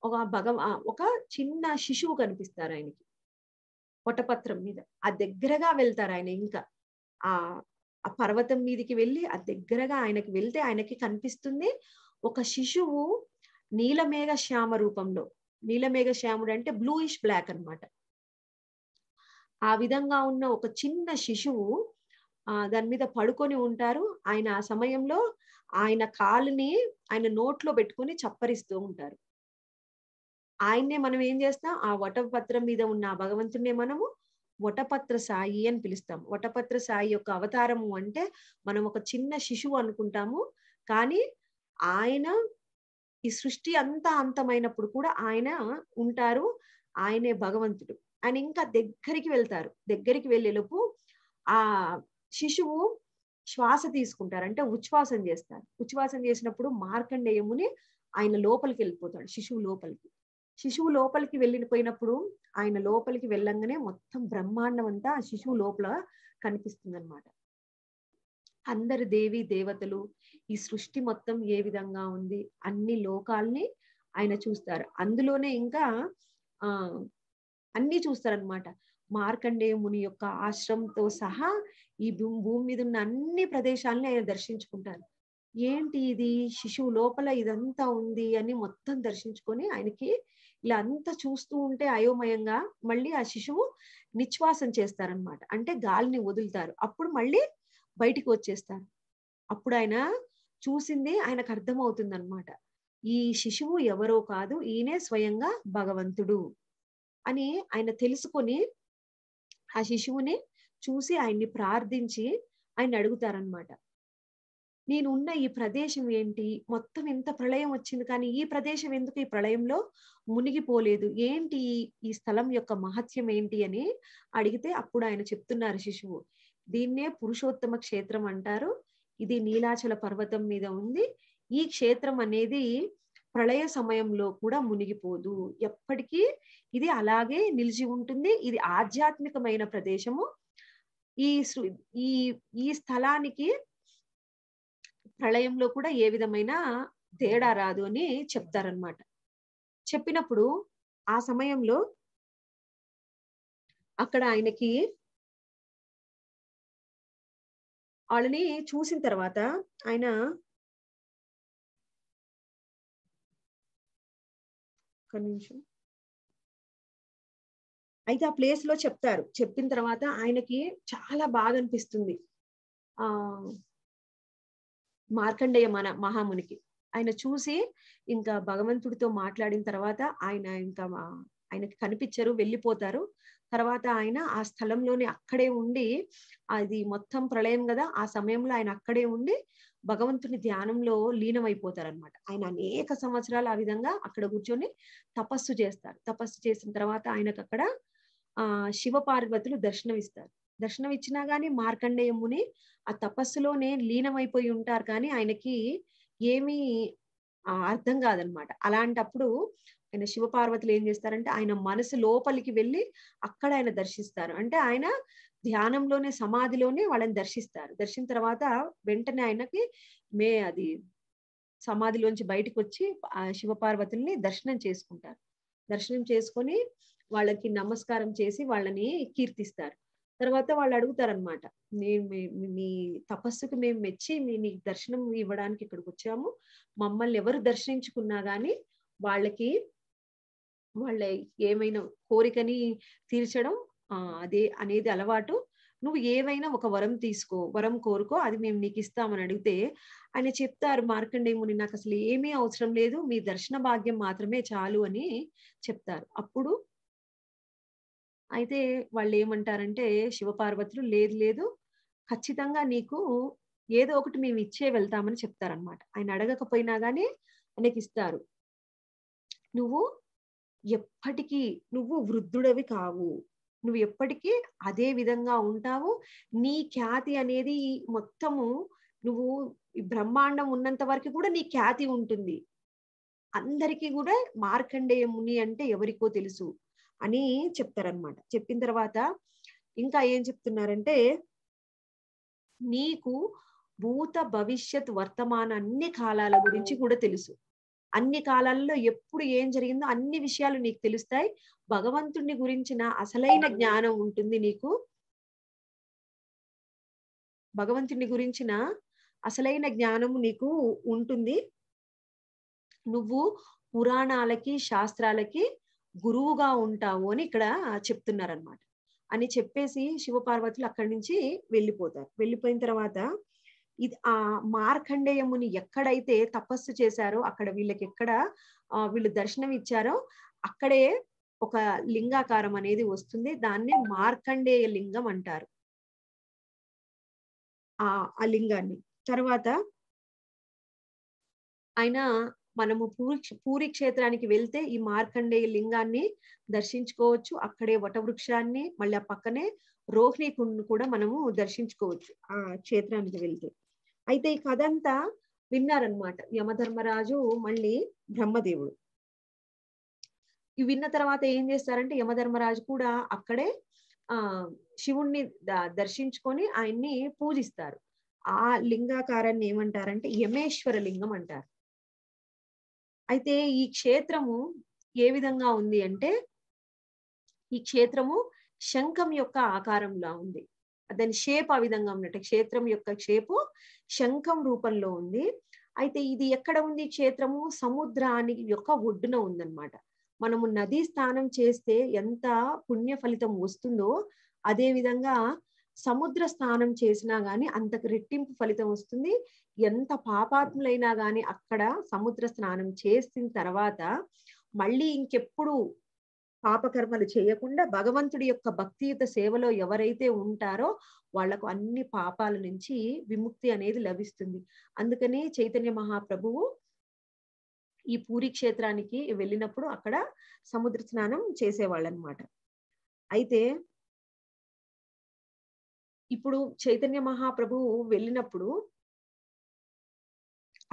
ఒక భగవ ఒక చిన్న శిశువు కనిపిస్తారు ఆయనకి వటపత్రం మీద ఆ దగ్గరగా వెళ్తారు ఆయన ఇంకా ఆ ఆ పర్వతం మీదకి వెళ్ళి ఆ దగ్గరగా ఆయనకి వెళ్తే ఆయనకి కనిపిస్తుంది ఒక శిశువు నీలమేఘ శ్యామ రూపంలో నీలమేఘ శ్యాముడు అంటే బ్లూయిష్ బ్లాక్ అనమాట ఆ విధంగా ఉన్న ఒక చిన్న శిశువు ఆ దాని మీద పడుకొని ఉంటారు ఆయన ఆ సమయంలో ఆయన కాలుని ఆయన నోట్లో పెట్టుకుని చప్పరిస్తూ ఉంటారు ఆయన్నే మనం ఏం చేస్తాం ఆ వటపత్రం మీద ఉన్న ఆ భగవంతుడినే మనము వటపత్ర సాయి అని పిలుస్తాం వటపత్ర సాయి యొక్క అవతారము అంటే మనం ఒక చిన్న శిశువు అనుకుంటాము కానీ ఆయన ఈ సృష్టి అంతా అంతమైనప్పుడు కూడా ఆయన ఉంటారు ఆయనే భగవంతుడు ఆయన ఇంకా దగ్గరికి వెళ్తారు దగ్గరికి వెళ్ళేలోపు ఆ శిశువు శ్వాస తీసుకుంటారు అంటే ఉచ్ఛ్వాసం చేస్తారు ఉచ్ఛ్వాసం చేసినప్పుడు మార్కండేయముని ఆయన లోపలికి వెళ్ళిపోతాడు శిశువు లోపలికి శిశువు లోపలికి వెళ్ళిపోయినప్పుడు ఆయన లోపలికి వెళ్ళంగానే మొత్తం బ్రహ్మాండం అంతా శిశువు లోపల కనిపిస్తుంది అనమాట అందరి దేవి దేవతలు ఈ సృష్టి మొత్తం ఏ విధంగా ఉంది అన్ని లోకాల్ని ఆయన చూస్తారు అందులోనే ఇంకా ఆ అన్ని చూస్తారనమాట మార్కండేయ ముని యొక్క ఆశ్రమంతో సహా ఈ భూమి మీద ఉన్న అన్ని ప్రదేశాలని ఆయన దర్శించుకుంటారు ఏంటి ఇది శిశువు లోపల ఇదంతా ఉంది అని మొత్తం దర్శించుకొని ఆయనకి ఇలా అంతా చూస్తూ ఉంటే అయోమయంగా మళ్ళీ ఆ శిశువు నిశ్వాసం చేస్తారనమాట అంటే గాలిని వదులుతారు అప్పుడు మళ్ళీ బయటికి వచ్చేస్తారు అప్పుడు ఆయన చూసింది ఆయనకు అర్థమవుతుంది అనమాట ఈ శిశువు ఎవరో కాదు ఈయనే స్వయంగా భగవంతుడు అని ఆయన తెలుసుకొని ఆ శిశువుని చూసి ఆయన్ని ప్రార్థించి ఆయన అడుగుతారనమాట నేను ఉన్న ఈ ప్రదేశం ఏంటి మొత్తం ఎంత ప్రళయం వచ్చింది కానీ ఈ ప్రదేశం ఎందుకు ఈ ప్రళయంలో మునిగిపోలేదు ఏంటి ఈ స్థలం యొక్క మహత్యం ఏంటి అని అడిగితే అప్పుడు ఆయన చెప్తున్నారు శిశువు దీన్నే పురుషోత్తమ క్షేత్రం అంటారు ఇది నీలాచల పర్వతం మీద ఉంది ఈ క్షేత్రం అనేది ప్రళయ సమయంలో కూడా మునిగిపోదు ఎప్పటికీ ఇది అలాగే నిలిచి ఉంటుంది ఇది ఆధ్యాత్మికమైన ప్రదేశము ఈ ఈ ఈ స్థలానికి ప్రళయంలో కూడా ఏ విధమైన తేడా రాదు అని చెప్తారనమాట చెప్పినప్పుడు ఆ సమయంలో అక్కడ ఆయనకి వాళ్ళని చూసిన తర్వాత ఆయన ఒక నిమిషం అయితే ఆ ప్లేస్ లో చెప్తారు చెప్పిన తర్వాత ఆయనకి చాలా బాధ అనిపిస్తుంది ఆ మార్కండేయ మన మహామునికి ఆయన చూసి ఇంకా భగవంతుడితో మాట్లాడిన తర్వాత ఆయన ఇంకా ఆయనకి కనిపించరు వెళ్ళిపోతారు తర్వాత ఆయన ఆ స్థలంలోనే అక్కడే ఉండి అది మొత్తం ప్రళయం కదా ఆ సమయంలో ఆయన అక్కడే ఉండి భగవంతుని ధ్యానంలో అనమాట ఆయన అనేక సంవత్సరాలు ఆ విధంగా అక్కడ కూర్చొని తపస్సు చేస్తారు తపస్సు చేసిన తర్వాత ఆయనకు అక్కడ ఆ శివ పార్వతులు దర్శనమిస్తారు దర్శనం ఇచ్చినా గాని మార్కండేయముని ఆ తపస్సులోనే లీనమైపోయి ఉంటారు కానీ ఆయనకి ఏమీ అర్థం కాదనమాట అలాంటప్పుడు ఆయన శివపార్వతులు ఏం చేస్తారంటే ఆయన మనసు లోపలికి వెళ్ళి అక్కడ ఆయన దర్శిస్తారు అంటే ఆయన ధ్యానంలోనే సమాధిలోనే వాళ్ళని దర్శిస్తారు దర్శించిన తర్వాత వెంటనే ఆయనకి మే అది సమాధిలోంచి బయటకు వచ్చి ఆ శివపార్వతుల్ని దర్శనం చేసుకుంటారు దర్శనం చేసుకొని వాళ్ళకి నమస్కారం చేసి వాళ్ళని కీర్తిస్తారు తర్వాత వాళ్ళు అడుగుతారు అనమాట మీ తపస్సుకు మేము మెచ్చి మీ నీకు దర్శనం ఇవ్వడానికి ఇక్కడికి వచ్చాము మమ్మల్ని ఎవరు దర్శించుకున్నా గాని వాళ్ళకి వాళ్ళ ఏమైనా కోరికని తీర్చడం అదే అనేది అలవాటు నువ్వు ఏవైనా ఒక వరం తీసుకో వరం కోరుకో అది మేము నీకు ఇస్తామని అడిగితే ఆయన చెప్తారు మార్కండేముని నాకు అసలు ఏమీ అవసరం లేదు మీ దర్శన భాగ్యం మాత్రమే చాలు అని చెప్తారు అప్పుడు అయితే వాళ్ళు ఏమంటారంటే శివపార్వతులు లేదు లేదు ఖచ్చితంగా నీకు ఏదో ఒకటి మేము ఇచ్చే వెళ్తామని చెప్తారనమాట ఆయన అడగకపోయినా కానీ ఆయనకి ఇస్తారు నువ్వు ఎప్పటికీ నువ్వు వృద్ధుడవి కావు నువ్వు ఎప్పటికీ అదే విధంగా ఉంటావు నీ ఖ్యాతి అనేది మొత్తము నువ్వు బ్రహ్మాండం ఉన్నంత వరకు కూడా నీ ఖ్యాతి ఉంటుంది అందరికీ కూడా మార్కండేయ ముని అంటే ఎవరికో తెలుసు అని చెప్తారనమాట చెప్పిన తర్వాత ఇంకా ఏం చెప్తున్నారంటే నీకు భూత భవిష్యత్ వర్తమాన అన్ని కాలాల గురించి కూడా తెలుసు అన్ని కాలాల్లో ఎప్పుడు ఏం జరిగిందో అన్ని విషయాలు నీకు తెలుస్తాయి భగవంతుడిని గురించిన అసలైన జ్ఞానం ఉంటుంది నీకు భగవంతుని గురించిన అసలైన జ్ఞానం నీకు ఉంటుంది నువ్వు పురాణాలకి శాస్త్రాలకి గురువుగా ఉంటావు అని ఇక్కడ చెప్తున్నారనమాట అని చెప్పేసి శివపార్వతులు అక్కడి నుంచి వెళ్ళిపోతారు వెళ్ళిపోయిన తర్వాత ఇది ఆ మార్కండేయముని ఎక్కడైతే తపస్సు చేశారో అక్కడ వీళ్ళకి ఎక్కడ వీళ్ళు దర్శనం ఇచ్చారో అక్కడే ఒక లింగాకారం అనేది వస్తుంది దాన్నే మార్కండేయ లింగం అంటారు ఆ ఆ లింగాన్ని తర్వాత ఆయన మనము పూరి పూరి క్షేత్రానికి వెళ్తే ఈ మార్కండేయ లింగాన్ని దర్శించుకోవచ్చు అక్కడే వటవృక్షాన్ని మళ్ళీ ఆ పక్కనే రోహిణి కుండ్ కూడా మనము దర్శించుకోవచ్చు ఆ క్షేత్రానికి వెళ్తే అయితే ఈ కథ అంతా విన్నారనమాట యమధర్మరాజు మళ్ళీ బ్రహ్మదేవుడు ఇవి విన్న తర్వాత ఏం చేస్తారంటే యమధర్మరాజు కూడా అక్కడే ఆ శివుణ్ణి దర్శించుకొని ఆయన్ని పూజిస్తారు ఆ లింగాకారాన్ని ఏమంటారంటే యమేశ్వర లింగం అంటారు అయితే ఈ క్షేత్రము ఏ విధంగా ఉంది అంటే ఈ క్షేత్రము శంఖం యొక్క ఆకారంలో ఉంది దాని షేప్ ఆ విధంగా ఉన్నట్టు క్షేత్రం యొక్క షేపు శంఖం రూపంలో ఉంది అయితే ఇది ఎక్కడ ఉంది క్షేత్రము సముద్రానికి యొక్క ఒడ్డున ఉందన్నమాట మనము నదీ స్నానం చేస్తే ఎంత పుణ్య ఫలితం వస్తుందో అదే విధంగా సముద్ర స్నానం చేసినా గాని అంతకు రెట్టింపు ఫలితం వస్తుంది ఎంత పాపాత్ములైనా గాని అక్కడ సముద్ర స్నానం చేసిన తర్వాత మళ్ళీ ఇంకెప్పుడు పాపకర్మలు చేయకుండా భగవంతుడి యొక్క భక్తియుత సేవలో ఎవరైతే ఉంటారో వాళ్లకు అన్ని పాపాల నుంచి విముక్తి అనేది లభిస్తుంది అందుకని చైతన్య మహాప్రభువు ఈ పూరి క్షేత్రానికి వెళ్ళినప్పుడు అక్కడ సముద్ర స్నానం చేసేవాళ్ళు అనమాట అయితే ఇప్పుడు చైతన్య మహాప్రభువు వెళ్ళినప్పుడు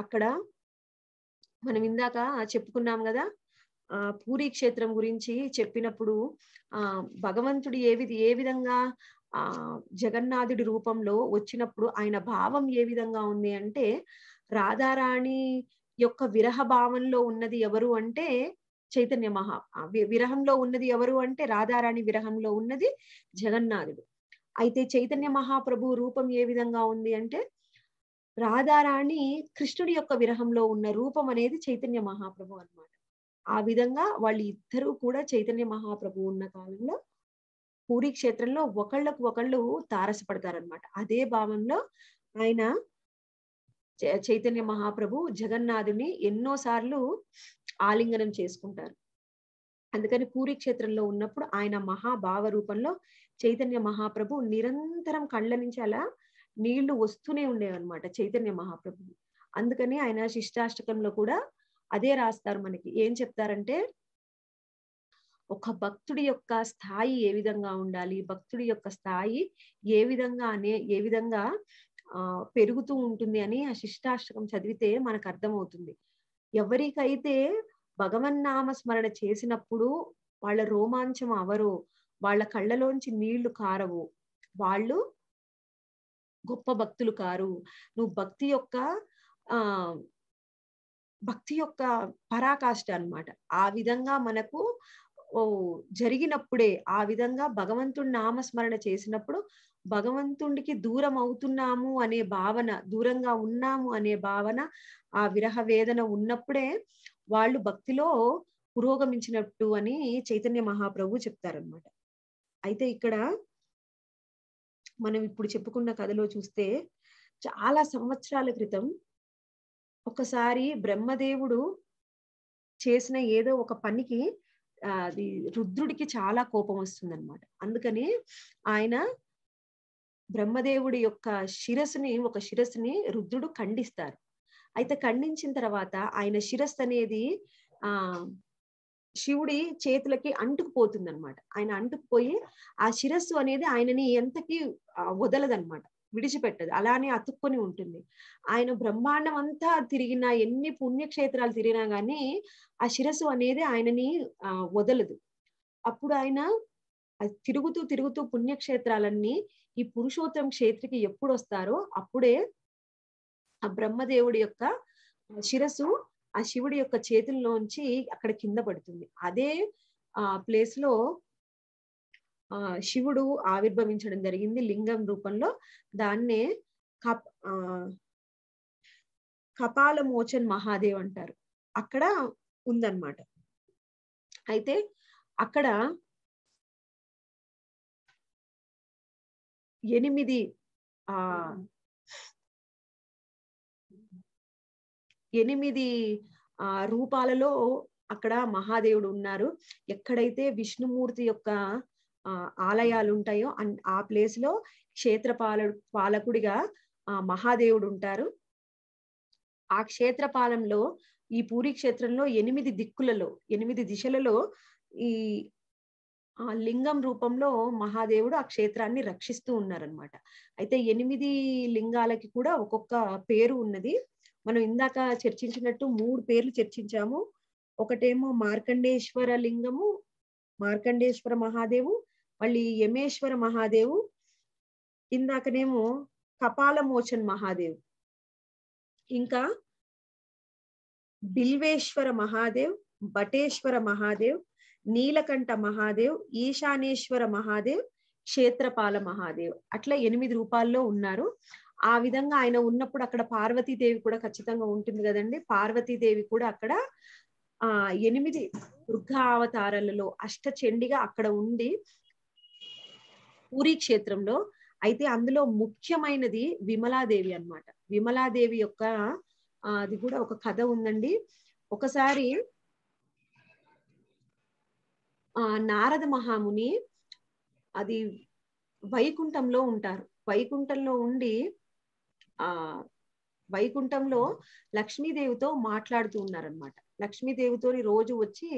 అక్కడ మనం ఇందాక చెప్పుకున్నాం కదా ఆ పూరి క్షేత్రం గురించి చెప్పినప్పుడు ఆ భగవంతుడు ఏ విధి ఏ విధంగా ఆ జగన్నాథుడి రూపంలో వచ్చినప్పుడు ఆయన భావం ఏ విధంగా ఉంది అంటే రాధారాణి యొక్క విరహ భావంలో ఉన్నది ఎవరు అంటే చైతన్య మహా విరహంలో ఉన్నది ఎవరు అంటే రాధారాణి విరహంలో ఉన్నది జగన్నాథుడు అయితే చైతన్య మహాప్రభు రూపం ఏ విధంగా ఉంది అంటే రాధారాణి కృష్ణుడి యొక్క విరహంలో ఉన్న రూపం అనేది చైతన్య మహాప్రభు అనమాట ఆ విధంగా వాళ్ళు ఇద్దరూ కూడా చైతన్య మహాప్రభు ఉన్న కాలంలో పూరి క్షేత్రంలో ఒకళ్ళకు ఒకళ్ళు తారసపడతారనమాట అదే భావంలో ఆయన చైతన్య మహాప్రభు జగన్నాథుని ఎన్నోసార్లు ఆలింగనం చేసుకుంటారు అందుకని పూరి క్షేత్రంలో ఉన్నప్పుడు ఆయన మహాభావ రూపంలో చైతన్య మహాప్రభు నిరంతరం కళ్ళ నుంచి అలా నీళ్లు వస్తూనే ఉండేవన్నమాట చైతన్య మహాప్రభు అందుకని ఆయన శిష్టాష్టకంలో కూడా అదే రాస్తారు మనకి ఏం చెప్తారంటే ఒక భక్తుడి యొక్క స్థాయి ఏ విధంగా ఉండాలి భక్తుడి యొక్క స్థాయి ఏ విధంగా అనే ఏ విధంగా ఆ పెరుగుతూ ఉంటుంది అని ఆ శిష్టాష్టకం చదివితే మనకు అర్థమవుతుంది ఎవరికైతే భగవన్నామ స్మరణ చేసినప్పుడు వాళ్ళ రోమాంచం అవరో వాళ్ళ కళ్ళలోంచి నీళ్లు కారవు వాళ్ళు గొప్ప భక్తులు కారు నువ్వు భక్తి యొక్క ఆ భక్తి యొక్క పరాకాష్ట అనమాట ఆ విధంగా మనకు జరిగినప్పుడే ఆ విధంగా భగవంతుడి నామస్మరణ చేసినప్పుడు భగవంతుడికి దూరం అవుతున్నాము అనే భావన దూరంగా ఉన్నాము అనే భావన ఆ విరహ వేదన ఉన్నప్పుడే వాళ్ళు భక్తిలో పురోగమించినట్టు అని చైతన్య మహాప్రభు చెప్తారనమాట అయితే ఇక్కడ మనం ఇప్పుడు చెప్పుకున్న కథలో చూస్తే చాలా సంవత్సరాల క్రితం ఒకసారి బ్రహ్మదేవుడు చేసిన ఏదో ఒక పనికి అది రుద్రుడికి చాలా కోపం వస్తుందన్నమాట అందుకని ఆయన బ్రహ్మదేవుడి యొక్క శిరస్సుని ఒక శిరస్సుని రుద్రుడు ఖండిస్తారు అయితే ఖండించిన తర్వాత ఆయన శిరస్సు అనేది ఆ శివుడి చేతులకి అంటుకుపోతుంది అనమాట ఆయన అంటుకుపోయి ఆ శిరస్సు అనేది ఆయనని ఎంతకి వదలదనమాట విడిచిపెట్టదు అలానే అతుక్కొని ఉంటుంది ఆయన బ్రహ్మాండం అంతా తిరిగినా ఎన్ని పుణ్యక్షేత్రాలు తిరిగినా గానీ ఆ శిరస్సు అనేది ఆయనని వదలదు అప్పుడు ఆయన తిరుగుతూ తిరుగుతూ పుణ్యక్షేత్రాలన్నీ ఈ పురుషోత్తరం క్షేత్రకి ఎప్పుడు వస్తారో అప్పుడే ఆ బ్రహ్మదేవుడి యొక్క శిరస్సు ఆ శివుడి యొక్క చేతుల్లోంచి అక్కడ కింద పడుతుంది అదే ఆ ప్లేస్ లో ఆ శివుడు ఆవిర్భవించడం జరిగింది లింగం రూపంలో దాన్నే కప్ ఆ కపాల మోచన్ మహాదేవ్ అంటారు అక్కడ ఉందన్నమాట అయితే అక్కడ ఎనిమిది ఆ ఎనిమిది ఆ రూపాలలో అక్కడ మహాదేవుడు ఉన్నారు ఎక్కడైతే విష్ణుమూర్తి యొక్క ఆలయాలు ఉంటాయో ఆ ప్లేస్ లో క్షేత్ర పాలకుడిగా ఆ మహాదేవుడు ఉంటారు ఆ క్షేత్రపాలంలో ఈ పూరి క్షేత్రంలో ఎనిమిది దిక్కులలో ఎనిమిది దిశలలో ఈ ఆ లింగం రూపంలో మహాదేవుడు ఆ క్షేత్రాన్ని రక్షిస్తూ ఉన్నారనమాట అయితే ఎనిమిది లింగాలకి కూడా ఒక్కొక్క పేరు ఉన్నది మనం ఇందాక చర్చించినట్టు మూడు పేర్లు చర్చించాము ఒకటేమో మార్కండేశ్వర లింగము మార్కండేశ్వర మహాదేవు మళ్ళీ యమేశ్వర మహాదేవు ఇందాకనేమో కపాలమోచన్ మహాదేవ్ ఇంకా బిల్వేశ్వర మహాదేవ్ బటేశ్వర మహాదేవ్ నీలకంఠ మహాదేవ్ ఈశానేశ్వర మహాదేవ్ క్షేత్రపాల మహాదేవ్ అట్లా ఎనిమిది రూపాల్లో ఉన్నారు ఆ విధంగా ఆయన ఉన్నప్పుడు అక్కడ పార్వతీదేవి కూడా ఖచ్చితంగా ఉంటుంది కదండి పార్వతీదేవి కూడా అక్కడ ఆ ఎనిమిది అవతారాలలో అష్టచండిగా అక్కడ ఉండి పూరి క్షేత్రంలో అయితే అందులో ముఖ్యమైనది విమలాదేవి అనమాట విమలాదేవి యొక్క అది కూడా ఒక కథ ఉందండి ఒకసారి ఆ నారద మహాముని అది వైకుంఠంలో ఉంటారు వైకుంఠంలో ఉండి ఆ వైకుంఠంలో లక్ష్మీదేవితో మాట్లాడుతూ ఉన్నారనమాట లక్ష్మీదేవితోని రోజు వచ్చి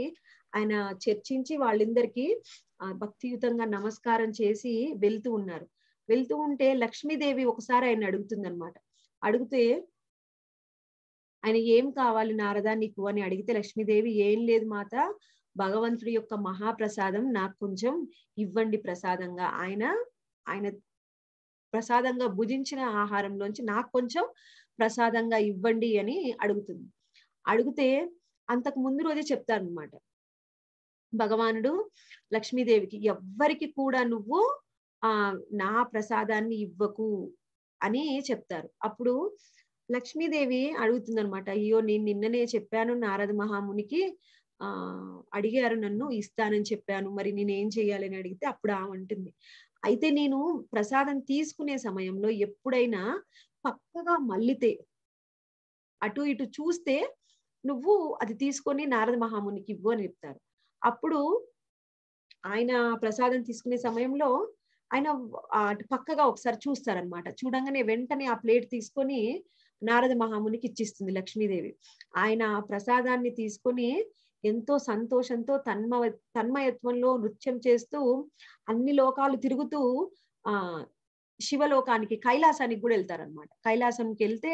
ఆయన చర్చించి వాళ్ళందరికీ భక్తియుతంగా నమస్కారం చేసి వెళ్తూ ఉన్నారు వెళ్తూ ఉంటే లక్ష్మీదేవి ఒకసారి ఆయన అడుగుతుంది అనమాట అడిగితే ఆయన ఏం కావాలి నారదా నీకు అని అడిగితే లక్ష్మీదేవి ఏం లేదు మాత భగవంతుడి యొక్క మహాప్రసాదం నాకు కొంచెం ఇవ్వండి ప్రసాదంగా ఆయన ఆయన ప్రసాదంగా భుజించిన ఆహారంలోంచి నాకు కొంచెం ప్రసాదంగా ఇవ్వండి అని అడుగుతుంది అడిగితే అంతకు ముందు రోజే చెప్తారనమాట భగవానుడు లక్ష్మీదేవికి ఎవ్వరికి కూడా నువ్వు ఆ నా ప్రసాదాన్ని ఇవ్వకు అని చెప్తారు అప్పుడు లక్ష్మీదేవి అడుగుతుంది అనమాట అయ్యో నేను నిన్ననే చెప్పాను నారద మహామునికి ఆ అడిగారు నన్ను ఇస్తానని చెప్పాను మరి నేనేం అని అడిగితే అప్పుడు ఉంటుంది అయితే నేను ప్రసాదం తీసుకునే సమయంలో ఎప్పుడైనా పక్కగా మళ్ళితే అటు ఇటు చూస్తే నువ్వు అది తీసుకొని నారద మహామునికి ఇవ్వు అని చెప్తారు అప్పుడు ఆయన ప్రసాదం తీసుకునే సమయంలో ఆయన అటు పక్కగా ఒకసారి చూస్తారనమాట చూడంగానే వెంటనే ఆ ప్లేట్ తీసుకొని నారద మహామునికి ఇచ్చిస్తుంది లక్ష్మీదేవి ఆయన ప్రసాదాన్ని తీసుకొని ఎంతో సంతోషంతో తన్మ తన్మయత్వంలో నృత్యం చేస్తూ అన్ని లోకాలు తిరుగుతూ ఆ శివలోకానికి కైలాసానికి కూడా వెళ్తారనమాట కైలాసంకి వెళ్తే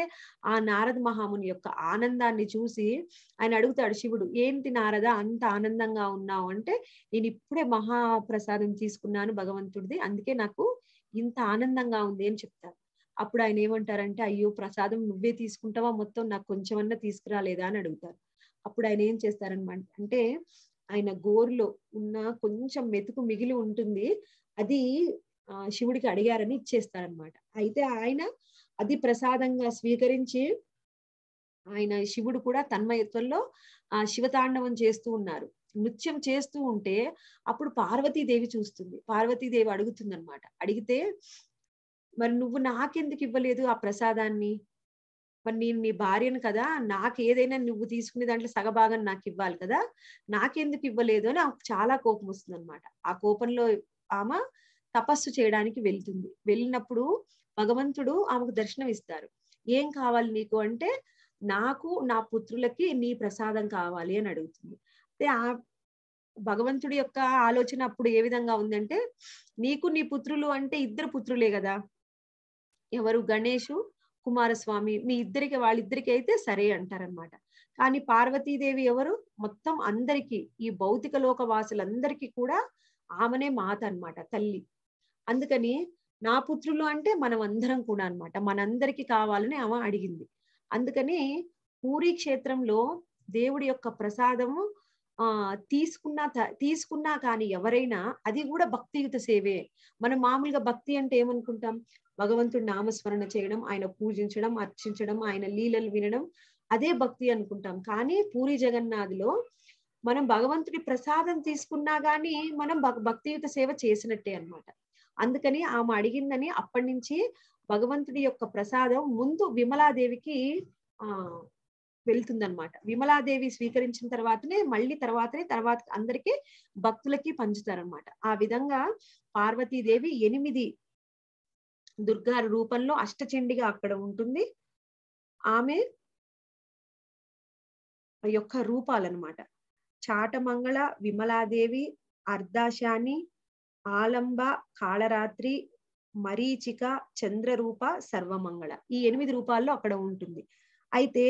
ఆ నారద మహాముని యొక్క ఆనందాన్ని చూసి ఆయన అడుగుతాడు శివుడు ఏంటి నారద అంత ఆనందంగా ఉన్నావు అంటే నేను ఇప్పుడే మహాప్రసాదం తీసుకున్నాను భగవంతుడిది అందుకే నాకు ఇంత ఆనందంగా ఉంది అని చెప్తారు అప్పుడు ఆయన ఏమంటారంటే అయ్యో ప్రసాదం నువ్వే తీసుకుంటావా మొత్తం నాకు కొంచెమన్నా తీసుకురాలేదా అని అడుగుతారు అప్పుడు ఆయన ఏం చేస్తారనమాట అంటే ఆయన గోరులో ఉన్న కొంచెం మెతుకు మిగిలి ఉంటుంది అది ఆ శివుడికి అడిగారని ఇచ్చేస్తారనమాట అయితే ఆయన అది ప్రసాదంగా స్వీకరించి ఆయన శివుడు కూడా తన్మయత్వంలో ఆ శివతాండవం చేస్తూ ఉన్నారు నృత్యం చేస్తూ ఉంటే అప్పుడు పార్వతీదేవి చూస్తుంది పార్వతీదేవి అడుగుతుంది అనమాట అడిగితే మరి నువ్వు నాకెందుకు ఇవ్వలేదు ఆ ప్రసాదాన్ని మరి నేను నీ భార్యను కదా నాకు ఏదైనా నువ్వు తీసుకునే దాంట్లో సగభాగం నాకు ఇవ్వాలి కదా నాకెందుకు ఇవ్వలేదు అని ఆమెకు చాలా కోపం వస్తుంది అనమాట ఆ కోపంలో ఆమె తపస్సు చేయడానికి వెళ్తుంది వెళ్ళినప్పుడు భగవంతుడు ఆమెకు దర్శనం ఇస్తారు ఏం కావాలి నీకు అంటే నాకు నా పుత్రులకి నీ ప్రసాదం కావాలి అని అడుగుతుంది అయితే ఆ భగవంతుడి యొక్క ఆలోచన అప్పుడు ఏ విధంగా ఉందంటే నీకు నీ పుత్రులు అంటే ఇద్దరు పుత్రులే కదా ఎవరు గణేషు కుమారస్వామి మీ ఇద్దరికి వాళ్ళిద్దరికి అయితే సరే అంటారనమాట కానీ పార్వతీదేవి ఎవరు మొత్తం అందరికి ఈ భౌతిక లోక వాసులందరికీ కూడా ఆమెనే మాత అనమాట తల్లి అందుకని నా పుత్రులు అంటే మనం అందరం కూడా అనమాట మనందరికీ కావాలని ఆమె అడిగింది అందుకని పూరి క్షేత్రంలో దేవుడి యొక్క ప్రసాదము ఆ తీసుకున్నా తీసుకున్నా కానీ ఎవరైనా అది కూడా భక్తియుత సేవే మనం మామూలుగా భక్తి అంటే ఏమనుకుంటాం భగవంతుడి నామస్మరణ చేయడం ఆయన పూజించడం అర్చించడం ఆయన లీలలు వినడం అదే భక్తి అనుకుంటాం కానీ పూరి జగన్నాథ్లో మనం భగవంతుడి ప్రసాదం తీసుకున్నా గానీ మనం భక్తియుత సేవ చేసినట్టే అనమాట అందుకని ఆమె అడిగిందని అప్పటి నుంచి భగవంతుడి యొక్క ప్రసాదం ముందు విమలాదేవికి ఆ వెళ్తుందనమాట విమలాదేవి స్వీకరించిన తర్వాతనే మళ్ళీ తర్వాతనే తర్వాత అందరికీ భక్తులకి పంచుతారనమాట ఆ విధంగా పార్వతీదేవి ఎనిమిది దుర్గా రూపంలో అష్టచండిగా అక్కడ ఉంటుంది ఆమె యొక్క రూపాలన్నమాట చాటమంగళ విమలాదేవి అర్ధాశాని ఆలంబ కాళరాత్రి మరీచిక చంద్రరూప సర్వమంగళ ఈ ఎనిమిది రూపాల్లో అక్కడ ఉంటుంది అయితే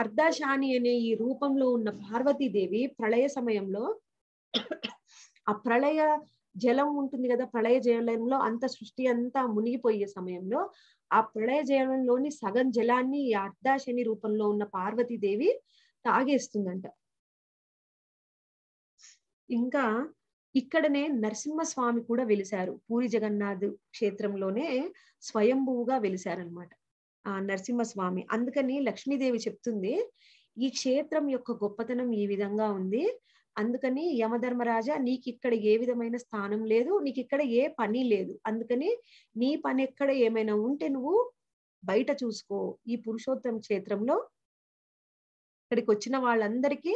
అర్ధాశాని అనే ఈ రూపంలో ఉన్న పార్వతీదేవి ప్రళయ సమయంలో ఆ ప్రళయ జలం ఉంటుంది కదా ప్రళయ జలంలో అంత సృష్టి అంతా మునిగిపోయే సమయంలో ఆ ప్రళయ జలంలోని సగం జలాన్ని అర్ధాశని రూపంలో ఉన్న పార్వతీదేవి తాగేస్తుందంట ఇంకా ఇక్కడనే నరసింహస్వామి కూడా వెలిశారు పూరి జగన్నాథ్ క్షేత్రంలోనే స్వయంభువుగా వెలిశారనమాట ఆ నరసింహస్వామి అందుకని లక్ష్మీదేవి చెప్తుంది ఈ క్షేత్రం యొక్క గొప్పతనం ఈ విధంగా ఉంది అందుకని యమధర్మరాజా నీకు ఇక్కడ ఏ విధమైన స్థానం లేదు నీకు ఇక్కడ ఏ పని లేదు అందుకని నీ పని ఎక్కడ ఏమైనా ఉంటే నువ్వు బయట చూసుకో ఈ పురుషోత్తమ క్షేత్రంలో ఇక్కడికి వచ్చిన వాళ్ళందరికీ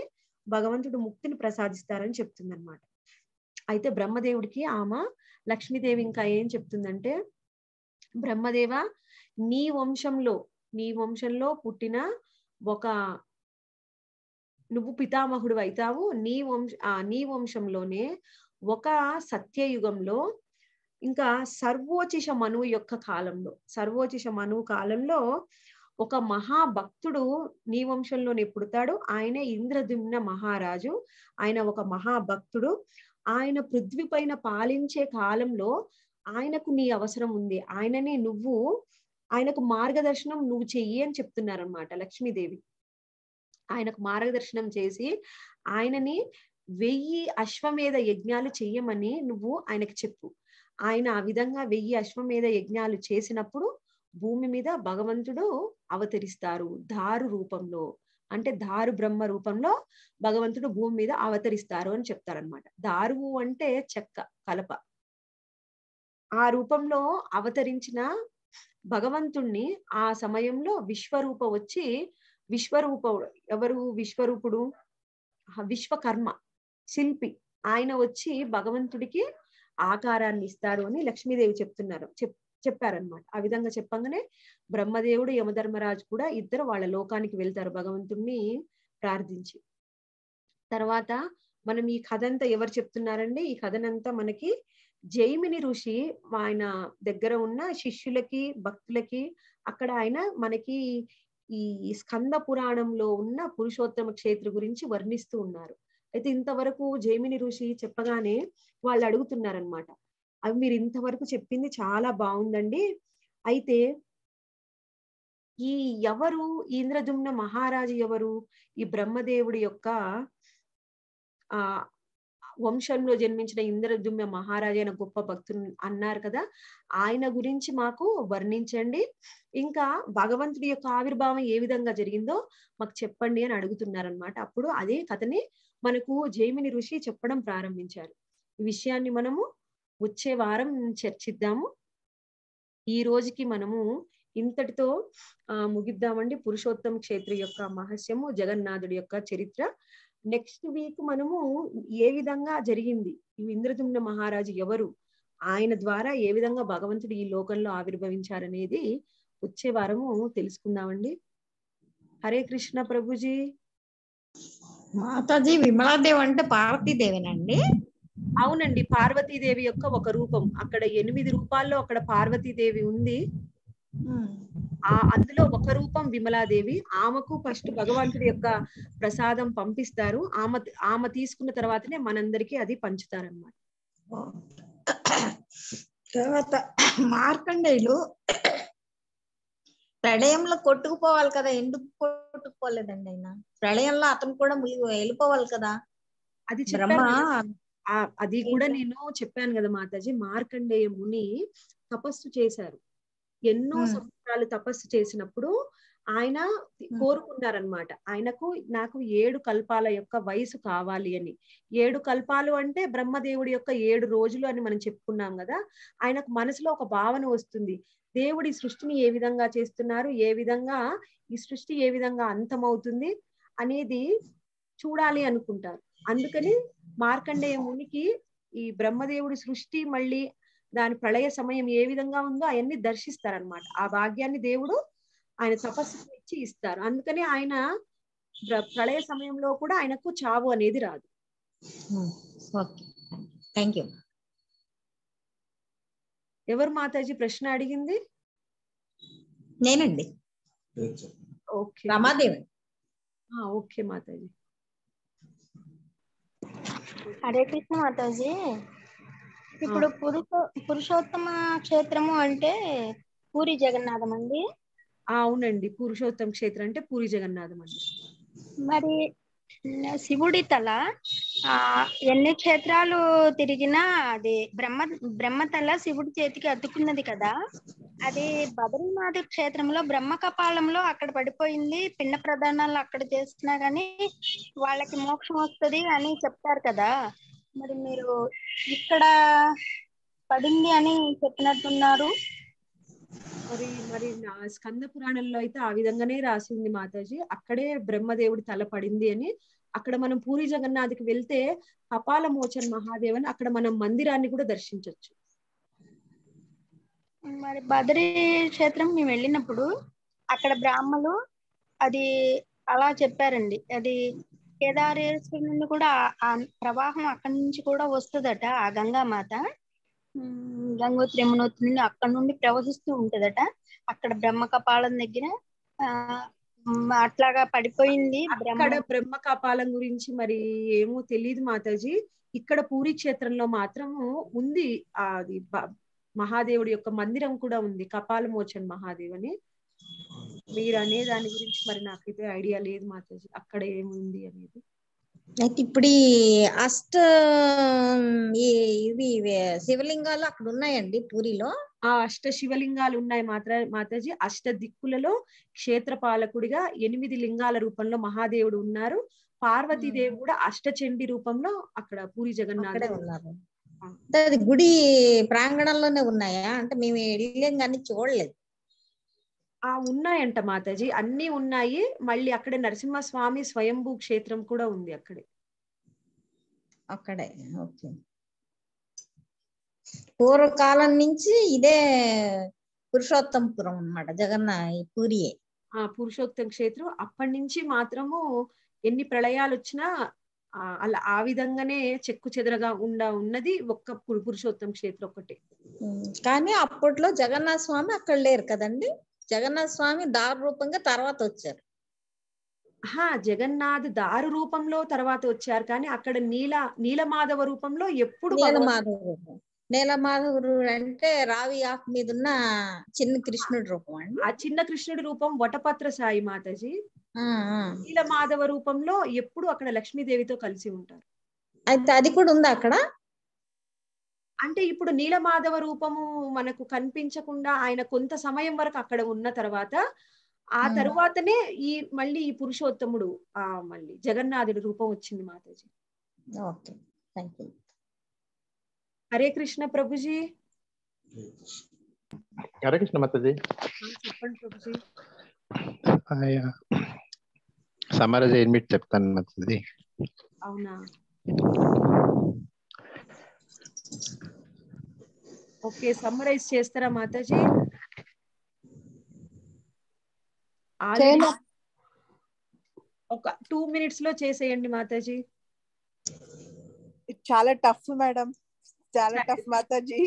భగవంతుడు ముక్తిని ప్రసాదిస్తారని చెప్తుందనమాట అయితే బ్రహ్మదేవుడికి ఆమె లక్ష్మీదేవి ఇంకా ఏం చెప్తుందంటే బ్రహ్మదేవ నీ వంశంలో నీ వంశంలో పుట్టిన ఒక నువ్వు పితామహుడు అవుతావు నీ వంశ నీ వంశంలోనే ఒక సత్యయుగంలో ఇంకా సర్వోచిష మనువు యొక్క కాలంలో సర్వోచిష మనువు కాలంలో ఒక మహాభక్తుడు నీ వంశంలోనే పుడతాడు ఆయన ఇంద్రద్యుమ్న మహారాజు ఆయన ఒక మహాభక్తుడు ఆయన పృథ్వీ పైన పాలించే కాలంలో ఆయనకు నీ అవసరం ఉంది ఆయననే నువ్వు ఆయనకు మార్గదర్శనం నువ్వు చెయ్యి అని చెప్తున్నారనమాట లక్ష్మీదేవి ఆయనకు మార్గదర్శనం చేసి ఆయనని వెయ్యి అశ్వమేధ యజ్ఞాలు చెయ్యమని నువ్వు ఆయనకు చెప్పు ఆయన ఆ విధంగా వెయ్యి అశ్వమేధ యజ్ఞాలు చేసినప్పుడు భూమి మీద భగవంతుడు అవతరిస్తారు దారు రూపంలో అంటే దారు బ్రహ్మ రూపంలో భగవంతుడు భూమి మీద అవతరిస్తారు అని చెప్తారనమాట దారువు అంటే చెక్క కలప ఆ రూపంలో అవతరించిన భగవంతుణ్ణి ఆ సమయంలో విశ్వరూప వచ్చి విశ్వరూపుడు ఎవరు విశ్వరూపుడు విశ్వకర్మ శిల్పి ఆయన వచ్చి భగవంతుడికి ఆకారాన్ని ఇస్తారు అని లక్ష్మీదేవి చెప్తున్నారు చెప్ చెప్పారనమాట ఆ విధంగా చెప్పంగానే బ్రహ్మదేవుడు యమధర్మరాజు కూడా ఇద్దరు వాళ్ళ లోకానికి వెళ్తారు భగవంతుణ్ణి ప్రార్థించి తర్వాత మనం ఈ కథ అంతా ఎవరు చెప్తున్నారండి ఈ కథనంతా మనకి జైమిని ఋషి ఆయన దగ్గర ఉన్న శిష్యులకి భక్తులకి అక్కడ ఆయన మనకి ఈ స్కంద పురాణంలో ఉన్న పురుషోత్తమ క్షేత్ర గురించి వర్ణిస్తూ ఉన్నారు అయితే ఇంతవరకు జైమిని ఋషి చెప్పగానే వాళ్ళు అడుగుతున్నారనమాట అవి మీరు ఇంతవరకు చెప్పింది చాలా బాగుందండి అయితే ఈ ఎవరు ఇంద్రజుమ్న మహారాజు ఎవరు ఈ బ్రహ్మదేవుడి యొక్క ఆ వంశంలో జన్మించిన ఇంద్రదుమ్య మహారాజు అయిన గొప్ప భక్తులు అన్నారు కదా ఆయన గురించి మాకు వర్ణించండి ఇంకా భగవంతుడి యొక్క ఆవిర్భావం ఏ విధంగా జరిగిందో మాకు చెప్పండి అని అడుగుతున్నారనమాట అప్పుడు అదే కథని మనకు జైమిని ఋషి చెప్పడం ప్రారంభించారు ఈ విషయాన్ని మనము వచ్చే వారం చర్చిద్దాము ఈ రోజుకి మనము ఇంతటితో ముగిద్దామండి పురుషోత్తమ క్షేత్రి యొక్క మహస్యము జగన్నాథుడి యొక్క చరిత్ర నెక్స్ట్ వీక్ మనము ఏ విధంగా జరిగింది ఇంద్రదుమ్న మహారాజు ఎవరు ఆయన ద్వారా ఏ విధంగా భగవంతుడు ఈ లోకంలో ఆవిర్భవించారనేది వచ్చే వారము తెలుసుకుందామండి హరే కృష్ణ ప్రభుజీ మాతాజీ విమలాదేవి అంటే పార్వతీదేవినండి అవునండి పార్వతీదేవి యొక్క ఒక రూపం అక్కడ ఎనిమిది రూపాల్లో అక్కడ పార్వతీదేవి ఉంది ఆ అందులో ఒక రూపం విమలాదేవి ఆమెకు ఫస్ట్ భగవంతుడి యొక్క ప్రసాదం పంపిస్తారు ఆమె ఆమె తీసుకున్న తర్వాతనే మనందరికీ అది పంచుతారన్నమాట తర్వాత మార్కండేయులు ప్రళయంలో కొట్టుకుపోవాలి కదా ఎందుకు కొట్టుకుపోలేదండి ఆయన ప్రళయంలో అతను కూడా వెళ్ళిపోవాలి కదా అది అది కూడా నేను చెప్పాను కదా మాతాజీ మార్కండేయ ముని తపస్సు చేశారు ఎన్నో సంవత్సరాలు తపస్సు చేసినప్పుడు ఆయన కోరుకున్నారనమాట ఆయనకు నాకు ఏడు కల్పాల యొక్క వయసు కావాలి అని ఏడు కల్పాలు అంటే బ్రహ్మదేవుడి యొక్క ఏడు రోజులు అని మనం చెప్పుకున్నాం కదా ఆయనకు మనసులో ఒక భావన వస్తుంది దేవుడి సృష్టిని ఏ విధంగా చేస్తున్నారు ఏ విధంగా ఈ సృష్టి ఏ విధంగా అంతమవుతుంది అనేది చూడాలి అనుకుంటారు అందుకని మార్కండేయ మునికి ఈ బ్రహ్మదేవుడి సృష్టి మళ్ళీ దాని ప్రళయ సమయం ఏ విధంగా ఉందో అవన్నీ దర్శిస్తారనమాట ఆ భాగ్యాన్ని దేవుడు ఆయన తపస్సు ఇచ్చి ఇస్తారు అందుకని ఆయన ప్రళయ సమయంలో కూడా ఆయనకు చావు అనేది రాదు థ్యాంక్ hmm. యూ ఎవరు మాతాజీ ప్రశ్న అడిగింది నేనండి ఓకే ఓకే మాతాజీ హరే కృష్ణ మాతాజీ ఇప్పుడు పురుషో పురుషోత్తమ క్షేత్రము అంటే పూరి జగన్నాథం అండి అవునండి పురుషోత్తమ క్షేత్రం అంటే పూరి జగన్నాథం అండి మరి శివుడి తల ఆ ఎన్ని క్షేత్రాలు తిరిగినా అది బ్రహ్మ బ్రహ్మతల శివుడి చేతికి అతుకున్నది కదా అది బద్రీనాథ్ క్షేత్రంలో బ్రహ్మ కపాలంలో అక్కడ పడిపోయింది పిండ ప్రధానాలు అక్కడ చేస్తున్నా గానీ వాళ్ళకి మోక్షం వస్తుంది అని చెప్తారు కదా మరి ఇక్కడ పడింది అని చెప్పినట్టున్నారు మరి మరి స్కంద పురాణంలో అయితే ఆ విధంగానే రాసింది మాతాజీ అక్కడే బ్రహ్మదేవుడి తల పడింది అని అక్కడ మనం పూరి జగన్నాథ్కి వెళ్తే కపాల మోచన్ మహాదేవ్ అని అక్కడ మనం మందిరాన్ని కూడా దర్శించవచ్చు మరి బదరి క్షేత్రం మేము వెళ్ళినప్పుడు అక్కడ బ్రాహ్మలు అది అలా చెప్పారండి అది కేదారేశ్వర నుండి కూడా ఆ ప్రవాహం అక్కడి నుంచి కూడా వస్తుందట ఆ గంగామాత గంగోత్రి యమునోత్రి నుండి అక్కడ నుండి ప్రవహిస్తూ ఉంటదట అక్కడ బ్రహ్మ కపాలం దగ్గర ఆ అట్లాగా పడిపోయింది అక్కడ బ్రహ్మ కపాలం గురించి మరి ఏమో తెలియదు మాతాజీ ఇక్కడ పూరి క్షేత్రంలో మాత్రము ఉంది అది మహాదేవుడి యొక్క మందిరం కూడా ఉంది కపాలమోచన్ మహాదేవ్ అని మీరు అనే దాని గురించి మరి నాకైతే ఐడియా లేదు మాతాజీ అక్కడ ఏముంది అనేది అయితే ఇప్పుడు ఈ అష్ట ఇవి శివలింగాలు అక్కడ ఉన్నాయండి పూరిలో ఆ అష్ట శివలింగాలు ఉన్నాయి మాత్ర మాతాజీ అష్ట దిక్కులలో క్షేత్ర పాలకుడిగా ఎనిమిది లింగాల రూపంలో మహాదేవుడు ఉన్నారు పార్వతీదేవి కూడా అష్టచండి రూపంలో అక్కడ పూరి జగన్నాథ్ ఉన్నారు గుడి ప్రాంగణంలోనే ఉన్నాయా అంటే మేము వెళ్ళాం కానీ చూడలేదు ఆ ఉన్నాయంట మాతాజీ అన్ని ఉన్నాయి మళ్ళీ అక్కడే నరసింహస్వామి స్వయంభూ క్షేత్రం కూడా ఉంది అక్కడే అక్కడే ఓకే పూర్వకాలం నుంచి ఇదే పురుషోత్తంపురం అనమాట జగన్న పూరియే ఆ పురుషోత్తం క్షేత్రం అప్పటి నుంచి మాత్రము ఎన్ని ప్రళయాలు వచ్చినా అలా ఆ విధంగానే చెక్కు చెదరగా ఉండా ఉన్నది ఒక్క పురుషోత్తం క్షేత్రం ఒకటి కానీ అప్పట్లో జగన్నాథ స్వామి అక్కడ లేరు కదండి జగన్నాథ స్వామి దారు రూపంగా తర్వాత వచ్చారు హా జగన్నాథ్ దారు రూపంలో తర్వాత వచ్చారు కానీ అక్కడ నీల నీలమాధవ రూపంలో ఎప్పుడు నీలమాధవ అంటే రావి ఆకు మీద ఉన్న చిన్న కృష్ణుడి రూపం అండి ఆ చిన్న కృష్ణుడి రూపం వటపత్ర సాయి మాతాజీ నీలమాధవ రూపంలో ఎప్పుడు అక్కడ లక్ష్మీదేవితో కలిసి ఉంటారు అయితే అది కూడా ఉందా అక్కడ అంటే ఇప్పుడు నీలమాధవ రూపము మనకు కనిపించకుండా ఆయన కొంత సమయం వరకు అక్కడ ఉన్న తర్వాత ఆ తరువాతనే ఈ మళ్ళీ ఈ పురుషోత్తముడు ఆ మళ్ళీ జగన్నాథుడి రూపం వచ్చింది మాతాజీ హరే కృష్ణ ప్రభుజీ హరే కృష్ణ మాతాజీ చెప్పండి ప్రభుజీ చెప్తాను మాతాజీ అవునా ఓకే సమ్మరైజ్ చేస్తారా మాతాజీ ఒక టూ మినిట్స్ లో చేసేయండి మాతాజీ చాలా టఫ్ మేడం చాలా టఫ్ మాతాజీ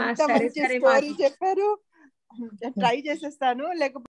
ఎంత చెప్పారు ట్రై చేసేస్తాను లేకపోతే